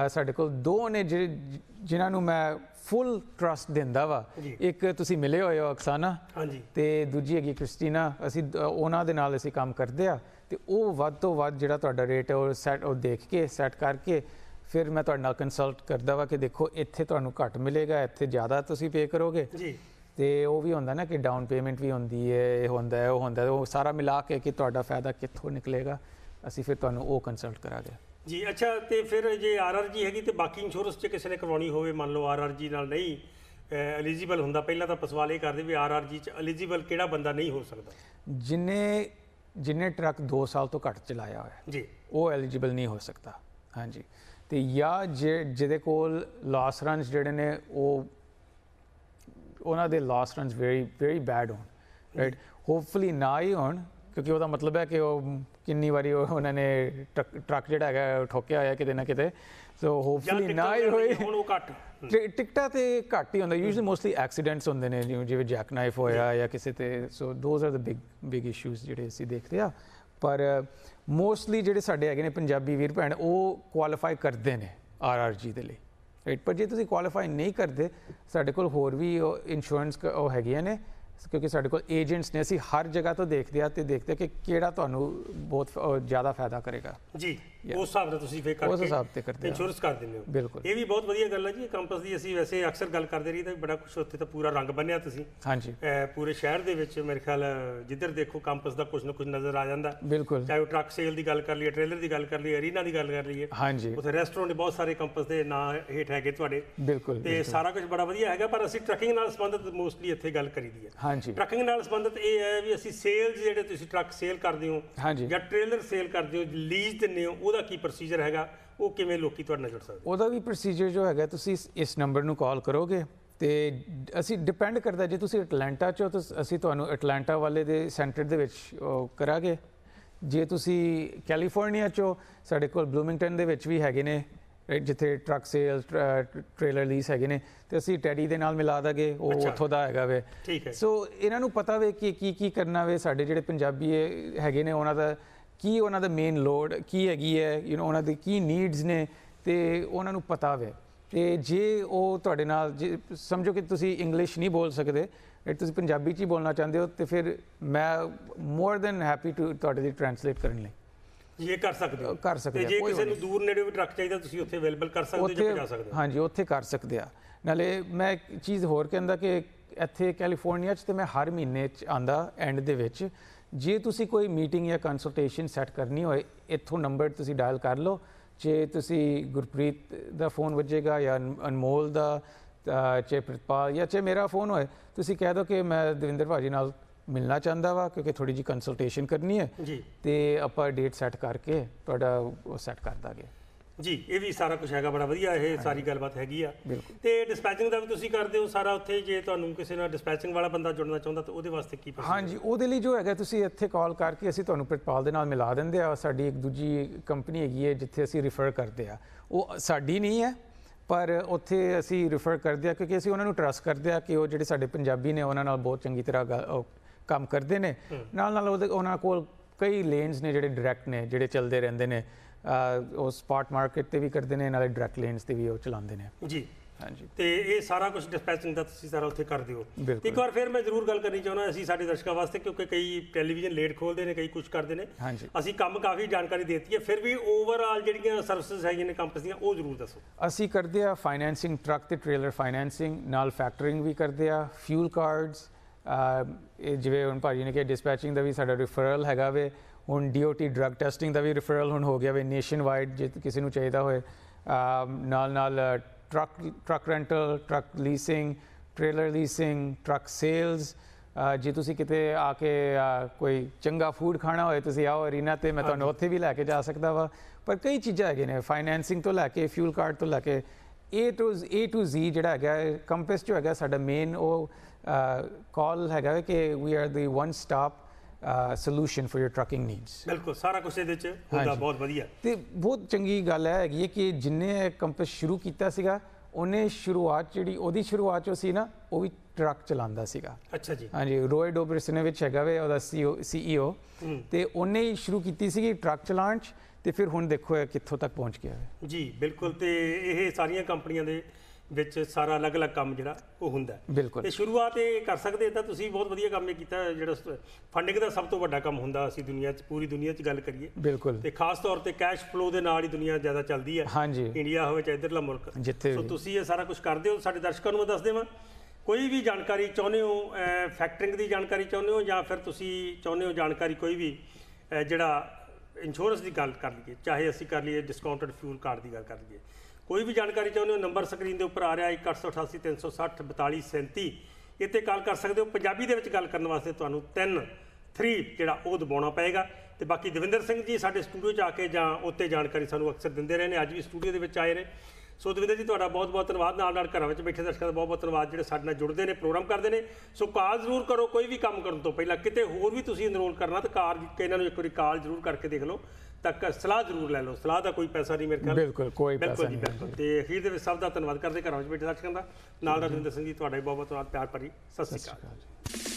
ਸਾਡੇ ਕੋਲ ਦੋ ਨੇ ਜਿਨ੍ਹਾਂ ਨੂੰ ਮੈਂ ਫੁੱਲ ਟਰਸਟ ਦਿੰਦਾ ਵਾ ਇੱਕ ਤੁਸੀਂ ਮਿਲੇ ਹੋਏ ਹੋ ਅਕਸਾਨਾ ਹਾਂਜੀ ਤੇ ਦੂਜੀ ਹੈਗੀ ਕ੍ਰਿਸਟੀਨਾ ਅਸੀਂ ਉਹਨਾਂ ਦੇ ਨਾਲ ਅਸੀਂ ਕੰਮ ਕਰਦੇ ਆ ਤੇ ਉਹ ਵੱਧ ਤੋਂ ਵੱਧ ਜਿਹੜਾ ਤੁਹਾਡਾ ਰੇਟ ਹੈ ਉਹ ਸੈਟ ਉਹ ਦੇਖ ਕੇ ਸੈਟ ਕਰਕੇ ਫਿਰ ਮੈਂ ਤੁਹਾਡੇ ਨਾਲ ਕੰਸਲਟ ਕਰਦਾ ਵਾ ਕਿ ਦੇਖੋ ਇੱਥੇ ਤੁਹਾਨੂੰ ਘੱਟ ਮਿਲੇਗਾ ਇੱਥੇ ਜ਼ਿਆਦਾ ਤੁਸੀਂ ਪੇ ਕਰੋਗੇ ਜੀ ਤੇ ਉਹ ਵੀ ਹੁੰਦਾ ਨਾ ਕਿ ਡਾਊਨ ਪੇਮੈਂਟ ਵੀ ਹੁੰਦੀ ਹੈ ਇਹ ਹੁੰਦਾ ਹੈ ਉਹ ਹੁੰਦਾ ਉਹ ਸਾਰਾ ਮਿਲਾ ਕੇ ਕਿ ਤੁਹਾਡਾ ਫਾਇਦਾ ਕਿੱਥੋਂ ਨਿਕਲੇਗਾ ਅਸੀਂ ਫਿਰ ਤੁਹਾਨੂੰ ਉਹ ਕੰਸਲਟ ਕਰਾਂਗੇ ਜੀ ਅੱਛਾ ਤੇ ਫਿਰ ਜੇ ਆਰਆਰਜੀ ਹੈਗੀ ਤੇ ਬਾਕੀ ਇੰਸ਼ੋਰੈਂਸ ਚ ਕਿਸੇ ਨੇ ਕਰਵਾਉਣੀ ਹੋਵੇ ਮੰਨ ਲਓ ਆਰਆਰਜੀ ਨਾਲ ਨਹੀਂ ਐਲੀਜੀਬਲ ਹੁੰਦਾ ਪਹਿਲਾਂ ਤਾਂ ਸਵਾਲ ਇਹ ਕਰਦੇ ਵੀ ਆਰਆਰਜੀ ਚ ਐਲੀਜੀਬਲ ਕਿਹੜਾ ਬੰਦਾ ਨਹੀਂ ਹੋ ਸਕਦਾ ਜਿਨੇ ਜਿਨੇ ਟਰੱਕ 2 ਸਾਲ ਤੋਂ ਘੱਟ ਚਲਾਇਆ ਹੋਇਆ ਜੀ ਉਹ ਐਲੀਜੀਬਲ ਨਹੀਂ ਹੋ ਸਕਦਾ ਹਾਂਜੀ ਤੇ ਜਾਂ ਜਿਹਦੇ ਕੋਲ ਲਾਸ ਰਨਸ ਜਿਹੜੇ ਨੇ ਉਹ ਉਹਨਾਂ ਦੇ last runs very very bad ਹੋਣ ਰਾਈਟ ਹੋਪਫੁਲੀ ਨਾ ਹੀ ਹੋਣ ਕਿਉਂਕਿ ਉਹਦਾ ਮਤਲਬ ਹੈ ਕਿ ਉਹ ਕਿੰਨੀ ਵਾਰੀ ਉਹਨਾਂ ਨੇ ਟਰੱਕ ਜਿਹੜਾ ਹੈਗਾ ਠੋਕਿਆ ਹੋਇਆ ਕਿਤੇ ਨਾ ਕਿਤੇ ਸੋ ਹੋਪਫੁਲੀ ਨਾ ਹੀ ਹੋਏ ਹੁਣ ਉਹ ਘੱਟ ਟਿਕਟਾਂ ਤੇ ਘੱਟ ਹੀ ਹੁੰਦਾ ਯੂਜੂਲੀ ਮੋਸਟਲੀ ਐਕਸੀਡੈਂਟਸ ਹੁੰਦੇ ਨੇ ਜਿਵੇਂ ਜੈਕ ਨਾਈਫ ਹੋਇਆ ਜਾਂ ਕਿਸੇ ਤੇ so those are the big big issues ਜਿਹੜੇ ਅਸੀਂ ਦੇਖਦੇ ਆ ਪਰ ਮੋਸਟਲੀ ਜਿਹੜੇ ਸਾਡੇ ਹੈਗੇ ਨੇ ਪੰਜਾਬੀ ਵੀਰ ਭੈਣ ਉਹ ਕੁਆਲੀਫਾਈ ਕਰਦੇ ਨੇ ਆਰਆਰਜੀ ਦੇ ਲਈ ਰਾਈਟ ਪਰ ਜੇ ਤੁਸੀਂ ਕੁਆਲੀਫਾਈ ਨਹੀਂ ਕਰਦੇ ਸਾਡੇ ਕੋਲ ਹੋਰ ਵੀ ਇੰਸ਼ੋਰੈਂਸ ਉਹ ਹੈਗੀਆਂ ਨੇ ਕਿਉਂਕਿ ਸਾਡੇ ਕੋਲ ਏਜੰਟਸ ਨੇ ਅਸੀਂ ਹਰ ਜਗ੍ਹਾ ਤੋਂ ਦੇਖਦੇ ਆ ਤੇ ਦੇਖਦੇ ਕਿ ਕਿਹੜਾ ਤੁਹਾਨੂੰ ਬਹੁਤ ਜ਼ਿਆਦਾ ਫਾਇਦਾ ਕਰੇਗਾ ਜੀ ਉਸ ਹਿਸਾਬ ਨਾਲ ਤੁਸੀਂ ਫੇਰ ਕਰਕੇ ਉਸ ਹਿਸਾਬ ਤੇ ਕਰਦੇ ਇੰਸ਼ੋਰੈਂਸ ਕਰ ਦਿੰਦੇ ਹੋ ਬਿਲਕੁਲ ਇਹ ਵੀ ਬਹੁਤ ਵਧੀਆ ਗੱਲ ਹੈ ਜੀ ਕੈਂਪਸ ਦੀ ਅਸੀਂ ਵੈਸੇ ਅਕਸਰ ਗੱਲ ਕਰਦੇ ਰਹੀ ਤਾਂ ਬੜਾ ਕੁਝ ਉੱਥੇ ਤਾਂ ਪੂਰਾ ਰੰਗ ਬੰਨਿਆ ਤੁਸੀਂ ਹਾਂਜੀ ਪੂਰੇ ਸ਼ਹਿਰ ਦੇ ਵਿੱਚ ਮੇਰੇ ਖਿਆਲ ਜਿੱਧਰ ਦੇਖੋ ਕੈਂਪਸ ਦਾ ਕੁਝ ਨਾ ਕੁਝ ਨਜ਼ਰ ਆ ਜਾਂਦਾ ਬਿਲਕੁਲ ਚਾਹੇ ਟਰੱਕ ਸੇਲ ਦੀ ਗੱਲ ਕਰ ਲਈਏ ਟ੍ਰੇਲਰ ਦੀ ਗੱਲ ਕਰ ਲਈਏ ਅਰੀਨਾ ਦੀ ਗੱਲ ਕਰ ਲਈਏ ਹਾਂਜੀ ਉੱਥੇ ਰੈਸਟੋਰੈਂਟ ਦੇ ਬਹੁਤ ਸਾਰੇ ਕੈਂਪਸ ਦੇ ਨਾਂ ਹੇਠ ਹੈਗੇ ਤੁਹਾਡੇ ਬਿਲਕੁਲ ਤੇ ਸਾਰਾ ਕੁਝ ਬੜਾ ਵਧੀਆ ਹੈਗਾ ਪਰ ਅਸੀਂ ਟਰੱਕਿੰਗ ਨਾਲ ਸੰਬੰਧਿਤ ਮੋਸਟਲੀ ਇੱਥੇ ਗੱਲ ਕਰੀਦੀ ਹੈ ਹਾਂਜੀ ਟਰੱਕਿੰਗ ਨਾਲ ਸੰਬੰਧਿਤ ਇਹ ਹੈ ਵੀ ਅਸੀਂ ਸੇਲਸ ਜਿਹੜੇ ਤੁਸੀਂ ਟਰੱਕ ਸੇਲ ਕਰਦੇ ਹੋ ਜਾਂ ਟ੍ਰੇਲਰ ਸੇਲ ਕਰਦੇ ਹੋ ਲੀਜ਼ ਦਿੰਦੇ ਹੋ ਉਹਦਾ ਕੀ ਪ੍ਰੋਸੀਜਰ ਹੈਗਾ ਉਹ ਕਿਵੇਂ ਲੋਕੀ ਤੁਹਾਡੇ ਨਾਲ ਜੁੜ ਸਕਦੇ ਉਹਦਾ ਵੀ ਪ੍ਰੋਸੀਜਰ ਜੋ ਹੈਗਾ ਤੁਸੀਂ ਇਸ ਨੰਬਰ ਨੂੰ ਕਾਲ ਕਰੋਗੇ ਤੇ ਅਸੀਂ ਡਿਪੈਂਡ ਕਰਦਾ ਜੇ ਤੁਸੀਂ ਐਟਲੰਟਾ ਚੋਂ ਤਾਂ ਅਸੀਂ ਤੁਹਾਨੂੰ ਐਟਲੰਟਾ ਵਾਲੇ ਦੇ ਸੈਂਟਰ ਦੇ ਵਿੱਚ ਕਰਾਂਗੇ ਜੇ ਤੁਸੀਂ ਕੈਲੀਫੋਰਨੀਆ ਚੋਂ ਸਾਡੇ ਕੋਲ ਬਲੂਮਿੰਗਟਨ ਦੇ ਵਿੱਚ ਵੀ ਹੈਗੇ ਨੇ ਜਿੱਥੇ ਟਰੱਕ ਸੇਲ ਟ੍ਰੇਲਰ ਲੀਸ ਹੈਗੇ ਨੇ ਤੇ ਅਸੀਂ ਟੈਡੀ ਦੇ ਨਾਲ ਮਿਲਾ ਦਾਂਗੇ ਉਹ ਉੱਥੋਂ ਦਾ ਹੈਗਾ ਵੇ ਸੋ ਇਹਨਾਂ ਨੂੰ ਪਤਾ ਵੇ ਕਿ ਕੀ ਕੀ ਕਰਨਾ ਵੇ ਸਾਡੇ ਜਿਹੜੇ ਪੰਜਾਬੀ ਹੈਗੇ ਨੇ ਉਹਨਾਂ ਦਾ ਕੀ ਉਹਨਾਂ ਦਾ ਮੇਨ ਲੋਡ ਕੀ ਹੈਗੀ ਹੈ ਯੂ نو ਉਹਨਾਂ ਦੇ ਕੀ ਨੀਡਸ ਨੇ ਤੇ ਉਹਨਾਂ ਨੂੰ ਪਤਾ ਹੋਵੇ ਤੇ ਜੇ ਉਹ ਤੁਹਾਡੇ ਨਾਲ ਸਮਝੋ ਕਿ ਤੁਸੀਂ ਇੰਗਲਿਸ਼ ਨਹੀਂ ਬੋਲ ਸਕਦੇ ਤੁਸੀਂ ਪੰਜਾਬੀ ਚ ਹੀ ਬੋਲਣਾ ਚਾਹੁੰਦੇ ਹੋ ਤੇ ਫਿਰ ਮੈਂ ਮੋਰ ਦੈਨ ਹੈਪੀ ਟੂ ਤੁਹਾਡੇ ਦੀ ਟ੍ਰਾਂਸਲੇਟ ਕਰਨ ਲਈ ਇਹ ਕਰ ਸਕਦੇ ਹੋ ਕਰ ਸਕਦੇ ਹੋ ਜੇ ਕਿਸੇ ਨੂੰ ਦੂਰ ਨੇੜੇ ਵੀ ਟਰੱਕ ਚਾਹੀਦਾ ਤੁਸੀਂ ਉੱਥੇ ਅਵੇਲੇਬਲ ਕਰ ਸਕਦੇ ਹੋ ਜਾਂ ਪਹੁੰਚਾ ਸਕਦੇ ਹੋ ਹਾਂਜੀ ਉੱਥੇ ਕਰ ਸਕਦੇ ਆ ਨਾਲੇ ਮੈਂ ਇੱਕ ਚੀਜ਼ ਹੋਰ ਕਹਿੰਦਾ ਕਿ ਇੱਥੇ ਕੈਲੀਫੋਰਨੀਆ 'ਚ ਤੇ ਮੈਂ ਹਰ ਮਹੀਨੇ 'ਚ ਆਂਦਾ ਐਂਡ ਦੇ ਵਿੱਚ ਜੇ ਤੁਸੀਂ ਕੋਈ ਮੀਟਿੰਗ ਜਾਂ ਕੰਸਲਟੇਸ਼ਨ ਸੈੱਟ ਕਰਨੀ ਹੋਏ ਇੱਥੋਂ ਨੰਬਰ ਤੁਸੀਂ ਡਾਇਲ ਕਰ ਲਓ ਜੇ ਤੁਸੀਂ ਗੁਰਪ੍ਰੀਤ ਦਾ ਫੋਨ ਵੱਜੇਗਾ ਜਾਂ ਅਨਮੋਲ ਦਾ ਚੇ ਪ੍ਰਿਤਪਾਲ ਜਾਂ ਚੇ ਮੇਰਾ ਫੋਨ ਹੋਏ ਤੁਸੀਂ ਕਹਿ ਦਿਓ ਕਿ ਮੈਂ ਦਵਿੰਦਰ ਭਾਜੀ ਨਾਲ ਮਿਲਣਾ ਚਾਹੁੰਦਾ ਵਾ ਕਿਉਂਕਿ ਥੋੜੀ ਜੀ ਕੰਸਲਟੇਸ਼ਨ ਕਰਨੀ ਹੈ ਤੇ ਆਪਾਂ ਡੇਟ ਸੈੱਟ ਕਰਕੇ ਤੁਹਾਡਾ ਉਹ ਸੈੱਟ ਕਰ ਦਾਂਗੇ ਜੀ ਇਹ ਵੀ ਸਾਰਾ ਕੁਝ ਹੈਗਾ ਬੜਾ ਵਧੀਆ ਇਹ ਸਾਰੀ ਗੱਲਬਾਤ ਹੈਗੀ ਆ ਤੇ ਡਿਸਪੈਚਿੰਗ ਦਾ ਵੀ ਤੁਸੀਂ ਕਰਦੇ ਹੋ ਸਾਰਾ ਉੱਥੇ ਜੇ ਤੁਹਾਨੂੰ ਕਿਸੇ ਨਾਲ ਡਿਸਪੈਚਿੰਗ ਵਾਲਾ ਬੰਦਾ ਜੁੜਨਾ ਚਾਹੁੰਦਾ ਤਾਂ ਉਹਦੇ ਵਾਸਤੇ ਕੀ ਹਾਂਜੀ ਉਹਦੇ ਲਈ ਜੋ ਹੈਗਾ ਤੁਸੀਂ ਇੱਥੇ ਕਾਲ ਕਰਕੇ ਅਸੀਂ ਤੁਹਾਨੂੰ ਪ੍ਰਿਤਪਾਲ ਦੇ ਨਾਲ ਮਿਲਾ ਦਿੰਦੇ ਆ ਸਾਡੀ ਇੱਕ ਦੂਜੀ ਕੰਪਨੀ ਹੈਗੀ ਹੈ ਜਿੱਥੇ ਅਸੀਂ ਰਿਫਰ ਕਰਦੇ ਆ ਉਹ ਸਾਡੀ ਨਹੀਂ ਹੈ ਪਰ ਉੱਥੇ ਅਸੀਂ ਰਿਫਰ ਕਰਦੇ ਆ ਕਿਉਂਕਿ ਅਸੀਂ ਉਹਨਾਂ ਨੂੰ ਟਰਸਟ ਕਰਦੇ ਆ ਕਿ ਉਹ ਜਿਹੜੇ ਸਾਡੇ ਪੰਜਾਬੀ ਨੇ ਉਹਨਾਂ ਨਾਲ ਬਹੁਤ ਚੰਗੀ ਤਰ੍ਹਾਂ ਕੰਮ ਕਰਦੇ ਨੇ ਨਾਲ ਨਾਲ ਉਹਨਾਂ ਕੋਲ ਕਈ ਲੇਨਸ ਨੇ ਜਿਹੜੇ ਡਾਇਰੈਕਟ ਨੇ ਜਿਹੜੇ ਚੱਲਦੇ ਰਹਿੰਦੇ ਨੇ ਉਹ ਸਪਾਟ ਮਾਰਕੀਟ ਤੇ ਵੀ ਕਰਦੇ ਨੇ ਨਾਲੇ ਡਾਇਰੈਕਟ ਲੇਨਸ ਤੇ ਵੀ ਉਹ ਚਲਾਉਂਦੇ ਨੇ ਜੀ ਹਾਂਜੀ ਤੇ ਇਹ ਸਾਰਾ ਕੁਝ ਡਿਸਪੈਚਿੰਗ ਦਾ ਤੁਸੀਂ ਸਾਰਾ ਉੱਥੇ ਕਰਦੇ ਹੋ ਇੱਕ ਵਾਰ ਫਿਰ ਮੈਂ ਜ਼ਰੂਰ ਗੱਲ ਕਰਨੀ ਚਾਹੁੰਦਾ ਅਸੀਂ ਸਾਡੇ ਦਰਸ਼ਕਾਂ ਵਾਸਤੇ ਕਿਉਂਕਿ ਕਈ ਟੈਲੀਵਿਜ਼ਨ ਲੇਟ ਖੋਲਦੇ ਨੇ ਕਈ ਕੁਝ ਕਰਦੇ ਨੇ ਅਸੀਂ ਕੰਮ ਕਾਫੀ ਜਾਣਕਾਰੀ ਦਿੱਤੀ ਹੈ ਫਿਰ ਵੀ ਓਵਰਆਲ ਜਿਹੜੀਆਂ ਸਰਵਿਸਿਜ਼ ਹੈਗੀਆਂ ਨੇ ਕੰਪਨੀ ਦੀਆਂ ਉਹ ਜ਼ਰੂਰ ਦੱਸੋ ਅਸੀਂ ਕਰਦੇ ਆ ਫਾਈਨੈਂਸਿੰਗ ਟਰੱਕ ਤੇ ਟ੍ਰੇਲਰ ਫਾਈਨੈਂਸਿੰਗ ਨਾਲ ਫੈਕਟਰਿੰਗ ਵੀ ਕਰਦੇ ਆ ਫਿਊਲ ਕਾਰਡਸ ਜਿਵੇਂ ਉਹਨਾਂ ਭਾਜੀ ਨੇ ਕਿ ਡਿਸਪੈਚਿੰਗ ਦਾ ਵੀ ਸਾਡਾ ਰਿਫਰਲ ਹੈਗਾ ਵੇ ਹੁਣ ਡੀਓਟੀ ਡਰੱਗ ਟੈਸਟਿੰਗ ਦਾ ਵੀ ਰਿਫਰਲ ਹੁਣ ਹੋ ਗਿਆ ਵੇ ਨੇਸ਼ਨ ਵਾਈਡ ਜੇ ਕਿਸੇ ਨੂੰ ਚਾਹੀਦਾ ਹੋਏ ਨਾਲ ਨਾਲ truck truck rental truck leasing trailer leasing truck sales ਜੇ ਤੁਸੀਂ ਕਿਤੇ ਆ ਕੇ ਕੋਈ ਚੰਗਾ ਫੂਡ ਖਾਣਾ ਹੋਏ ਤੁਸੀਂ ਆਓ ਅਰੀਨਾ ਤੇ ਮੈਂ ਤੁਹਾਨੂੰ ਉੱਥੇ ਵੀ ਲੈ ਕੇ ਜਾ ਸਕਦਾ ਵਾ ਪਰ ਕਈ ਚੀਜ਼ਾਂ ਹੈਗੇ ਨੇ ਫਾਈਨੈਂਸਿੰਗ ਤੋਂ ਲੈ ਕੇ ਫਿਊਲ ਕਾਰਡ ਤੋਂ ਲੈ ਕੇ A to A to Z ਜਿਹੜਾ ਹੈਗਾ ਕੰਪਸ ਜੋ ਹੈਗਾ ਸਾਡਾ ਮੇਨ ਉਹ ਕਾਲ ਹੈਗਾ ਕਿ we are the one stop solution for your trucking needs ਬਿਲਕੁਲ ਸਾਰਾ ਕੁਝ ਇਹਦੇ ਚ ਹੁੰਦਾ ਬਹੁਤ ਵਧੀਆ ਤੇ ਬਹੁਤ ਚੰਗੀ ਗੱਲ ਹੈ ਹੈਗੀ ਕਿ ਜਿੰਨੇ ਕੰਪਸ ਸ਼ੁਰੂ ਕੀਤਾ ਸੀਗਾ ਉਹਨੇ ਸ਼ੁਰੂਆਤ ਜਿਹੜੀ ਉਹਦੀ ਸ਼ੁਰੂਆਤ ਚ ਸੀ ਨਾ ਉਹ ਵੀ ਟਰੱਕ ਚਲਾਉਂਦਾ ਸੀਗਾ ਅੱਛਾ ਜੀ ਹਾਂਜੀ ਰੋਏ ਵਿੱਚ ਹੈਗਾ ਵੇ ਉਹਦਾ ਸੀਓ ਸੀਈਓ e e ਤੇ ਉਹਨੇ ਹੀ ਸ਼ੁਰੂ ਕੀਤੀ ਸੀਗੀ ਟਰੱਕ ਚਲਾਉਣ ਚ ਤੇ ਫਿਰ ਹੁਣ ਦੇਖੋ ਕਿੱਥੋਂ ਤੱਕ ਪਹੁੰਚ ਗਿਆ ਹੈ ਜੀ ਬਿਲਕੁਲ ਤੇ ਇਹ ਸਾਰੀਆਂ ਕੰਪਨੀਆਂ ਦੇ ਵਿੱਚ ਸਾਰਾ ਅਲੱਗ-ਅਲੱਗ ਕੰਮ ਜਿਹੜਾ ਉਹ ਹੁੰਦਾ ਤੇ ਸ਼ੁਰੂਆਤ ਇਹ ਕਰ ਸਕਦੇ ਤਾਂ ਤੁਸੀਂ ਬਹੁਤ ਵਧੀਆ ਕੰਮ ਇਹ ਕੀਤਾ ਜਿਹੜਾ ਫੰਡਿੰਗ ਦਾ ਸਭ ਤੋਂ ਵੱਡਾ ਕੰਮ ਹੁੰਦਾ ਅਸੀਂ ਦੁਨੀਆ 'ਚ ਪੂਰੀ ਦੁਨੀਆ 'ਚ ਗੱਲ ਕਰੀਏ ਬਿਲਕੁਲ ਤੇ ਖਾਸ ਤੌਰ ਤੇ ਕੈਸ਼ ਫਲੋ ਦੇ ਨਾਲ ਹੀ ਦੁਨੀਆ ਜ਼ਿਆਦਾ ਚੱਲਦੀ ਹੈ ਹਾਂਜੀ ਇੰਡੀਆ ਹੋਵੇ ਚਾਹੇ ਇਧਰਲਾ ਮੁਲਕ ਸੋ ਤੁਸੀਂ ਇਹ ਸਾਰਾ ਕੁਝ ਕਰਦੇ ਹੋ ਸਾਡੇ ਦਰਸ਼ਕਾਂ ਨੂੰ ਮੈਂ ਦੱਸ ਦੇਵਾਂ ਕੋਈ ਵੀ ਜਾਣਕਾਰੀ ਚਾਹੁੰਦੇ ਹੋ ਫੈਕਟਰਿੰਗ ਦੀ ਜਾਣਕਾਰੀ ਚਾਹੁੰਦੇ ਹੋ ਜਾਂ ਫਿਰ ਤੁਸੀਂ ਚਾਹੁੰਦੇ ਹੋ ਜਾਣਕਾਰੀ ਕੋਈ ਵੀ ਜਿਹੜਾ ਇੰਸ਼ੋਰੈਂਸ ਦੀ ਗੱਲ ਕਰ ਲਈਏ ਚਾਹੇ ਅਸੀਂ ਕਰ ਲਈਏ ਡਿਸਕਾਊਂਟਡ ਫਿਊਲ ਕਾਰਡ ਦੀ ਗੱਲ ਕਰ ਲਈਏ ਕੋਈ ਵੀ ਜਾਣਕਾਰੀ ਚਾਹੁੰਦੇ ਹੋ ਨੰਬਰ ਸਕਰੀਨ ਦੇ ਉੱਪਰ ਆ ਰਿਹਾ 1883604247 ਇੱਥੇ ਕਾਲ ਕਰ ਸਕਦੇ ਹੋ ਪੰਜਾਬੀ ਦੇ ਵਿੱਚ ਗੱਲ ਕਰਨ ਵਾਸਤੇ ਤੁਹਾਨੂੰ 3 3 ਜਿਹੜਾ ਉਹ ਦਬਾਉਣਾ ਪਏਗਾ ਤੇ ਬਾਕੀ ਦਵਿੰਦਰ ਸਿੰਘ ਜੀ ਸਾਡੇ ਸਟੂਡੀਓ 'ਚ ਆ ਕੇ ਜਾਂ ਉੱਤੇ ਜਾਣਕਾਰੀ ਸਾਨੂੰ ਅਕਸਰ ਦਿੰਦੇ ਰਹੇ ਨੇ ਅੱਜ ਵੀ ਸਟੂਡੀਓ ਦੇ ਵਿੱਚ ਆਏ ਨੇ ਸੋ ਦਵਿੰਦਰ ਜੀ ਤੁਹਾਡਾ ਬਹੁਤ-ਬਹੁਤ ਧੰਨਵਾਦ ਨਾਲ ਨਾਲ ਘਰਾਂ ਵਿੱਚ ਬੈਠੇ ਦਰਸ਼ਕਾਂ ਦਾ ਬਹੁਤ-ਬਹੁਤ ਧੰਨਵਾਦ ਜਿਹੜੇ ਸਾਡੇ ਨਾਲ ਜੁੜਦੇ ਨੇ ਪ੍ਰੋਗਰਾਮ ਕਰਦੇ ਨੇ ਸੋ ਕਾਲ ਜ਼ਰੂਰ ਕਰੋ ਕੋਈ ਵੀ ਕੰਮ ਕਰਨ ਤੋਂ ਪਹਿਲਾਂ ਕਿਤੇ ਹੋਰ ਵੀ ਤੁਸੀਂ ਇਨਰੋਲ ਕਰਨਾ ਤਾਂ ਕਾਰ ਇਹਨਾਂ ਨੂੰ ਇੱਕ ਵਾਰੀ ਕਾਲ ਜ਼ਰੂਰ ਕਰਕੇ ਦੇਖ ਲਓ ਤਾਂ ਸਲਾਹ ਜ਼ਰੂਰ ਲੈ ਲਓ ਸਲਾਹ ਦਾ ਕੋਈ ਪੈਸਾ ਨਹੀਂ ਮੇਰੇ ਖਿਆਲ ਬਿਲਕੁਲ ਕੋਈ ਪੈਸਾ ਨਹੀਂ ਬਿਲਕੁਲ ਤੇ ਅਖੀਰ ਦੇ ਵਿੱਚ ਸਭ ਦਾ ਧੰਨਵਾਦ ਕਰਦੇ ਘਰਾਂ ਵਿੱਚ ਬੈਠੇ ਦਰਸ਼ਕਾਂ ਦਾ ਨਾਲ ਦਾ ਦਵਿੰਦਰ ਸਿੰਘ ਜੀ ਤੁਹਾਡਾ ਬਹੁਤ ਬਹੁਤ ਪਿਆਰ ਭਰੀ ਸਤਿ ਸ਼੍ਰੀ ਅਕਾਲ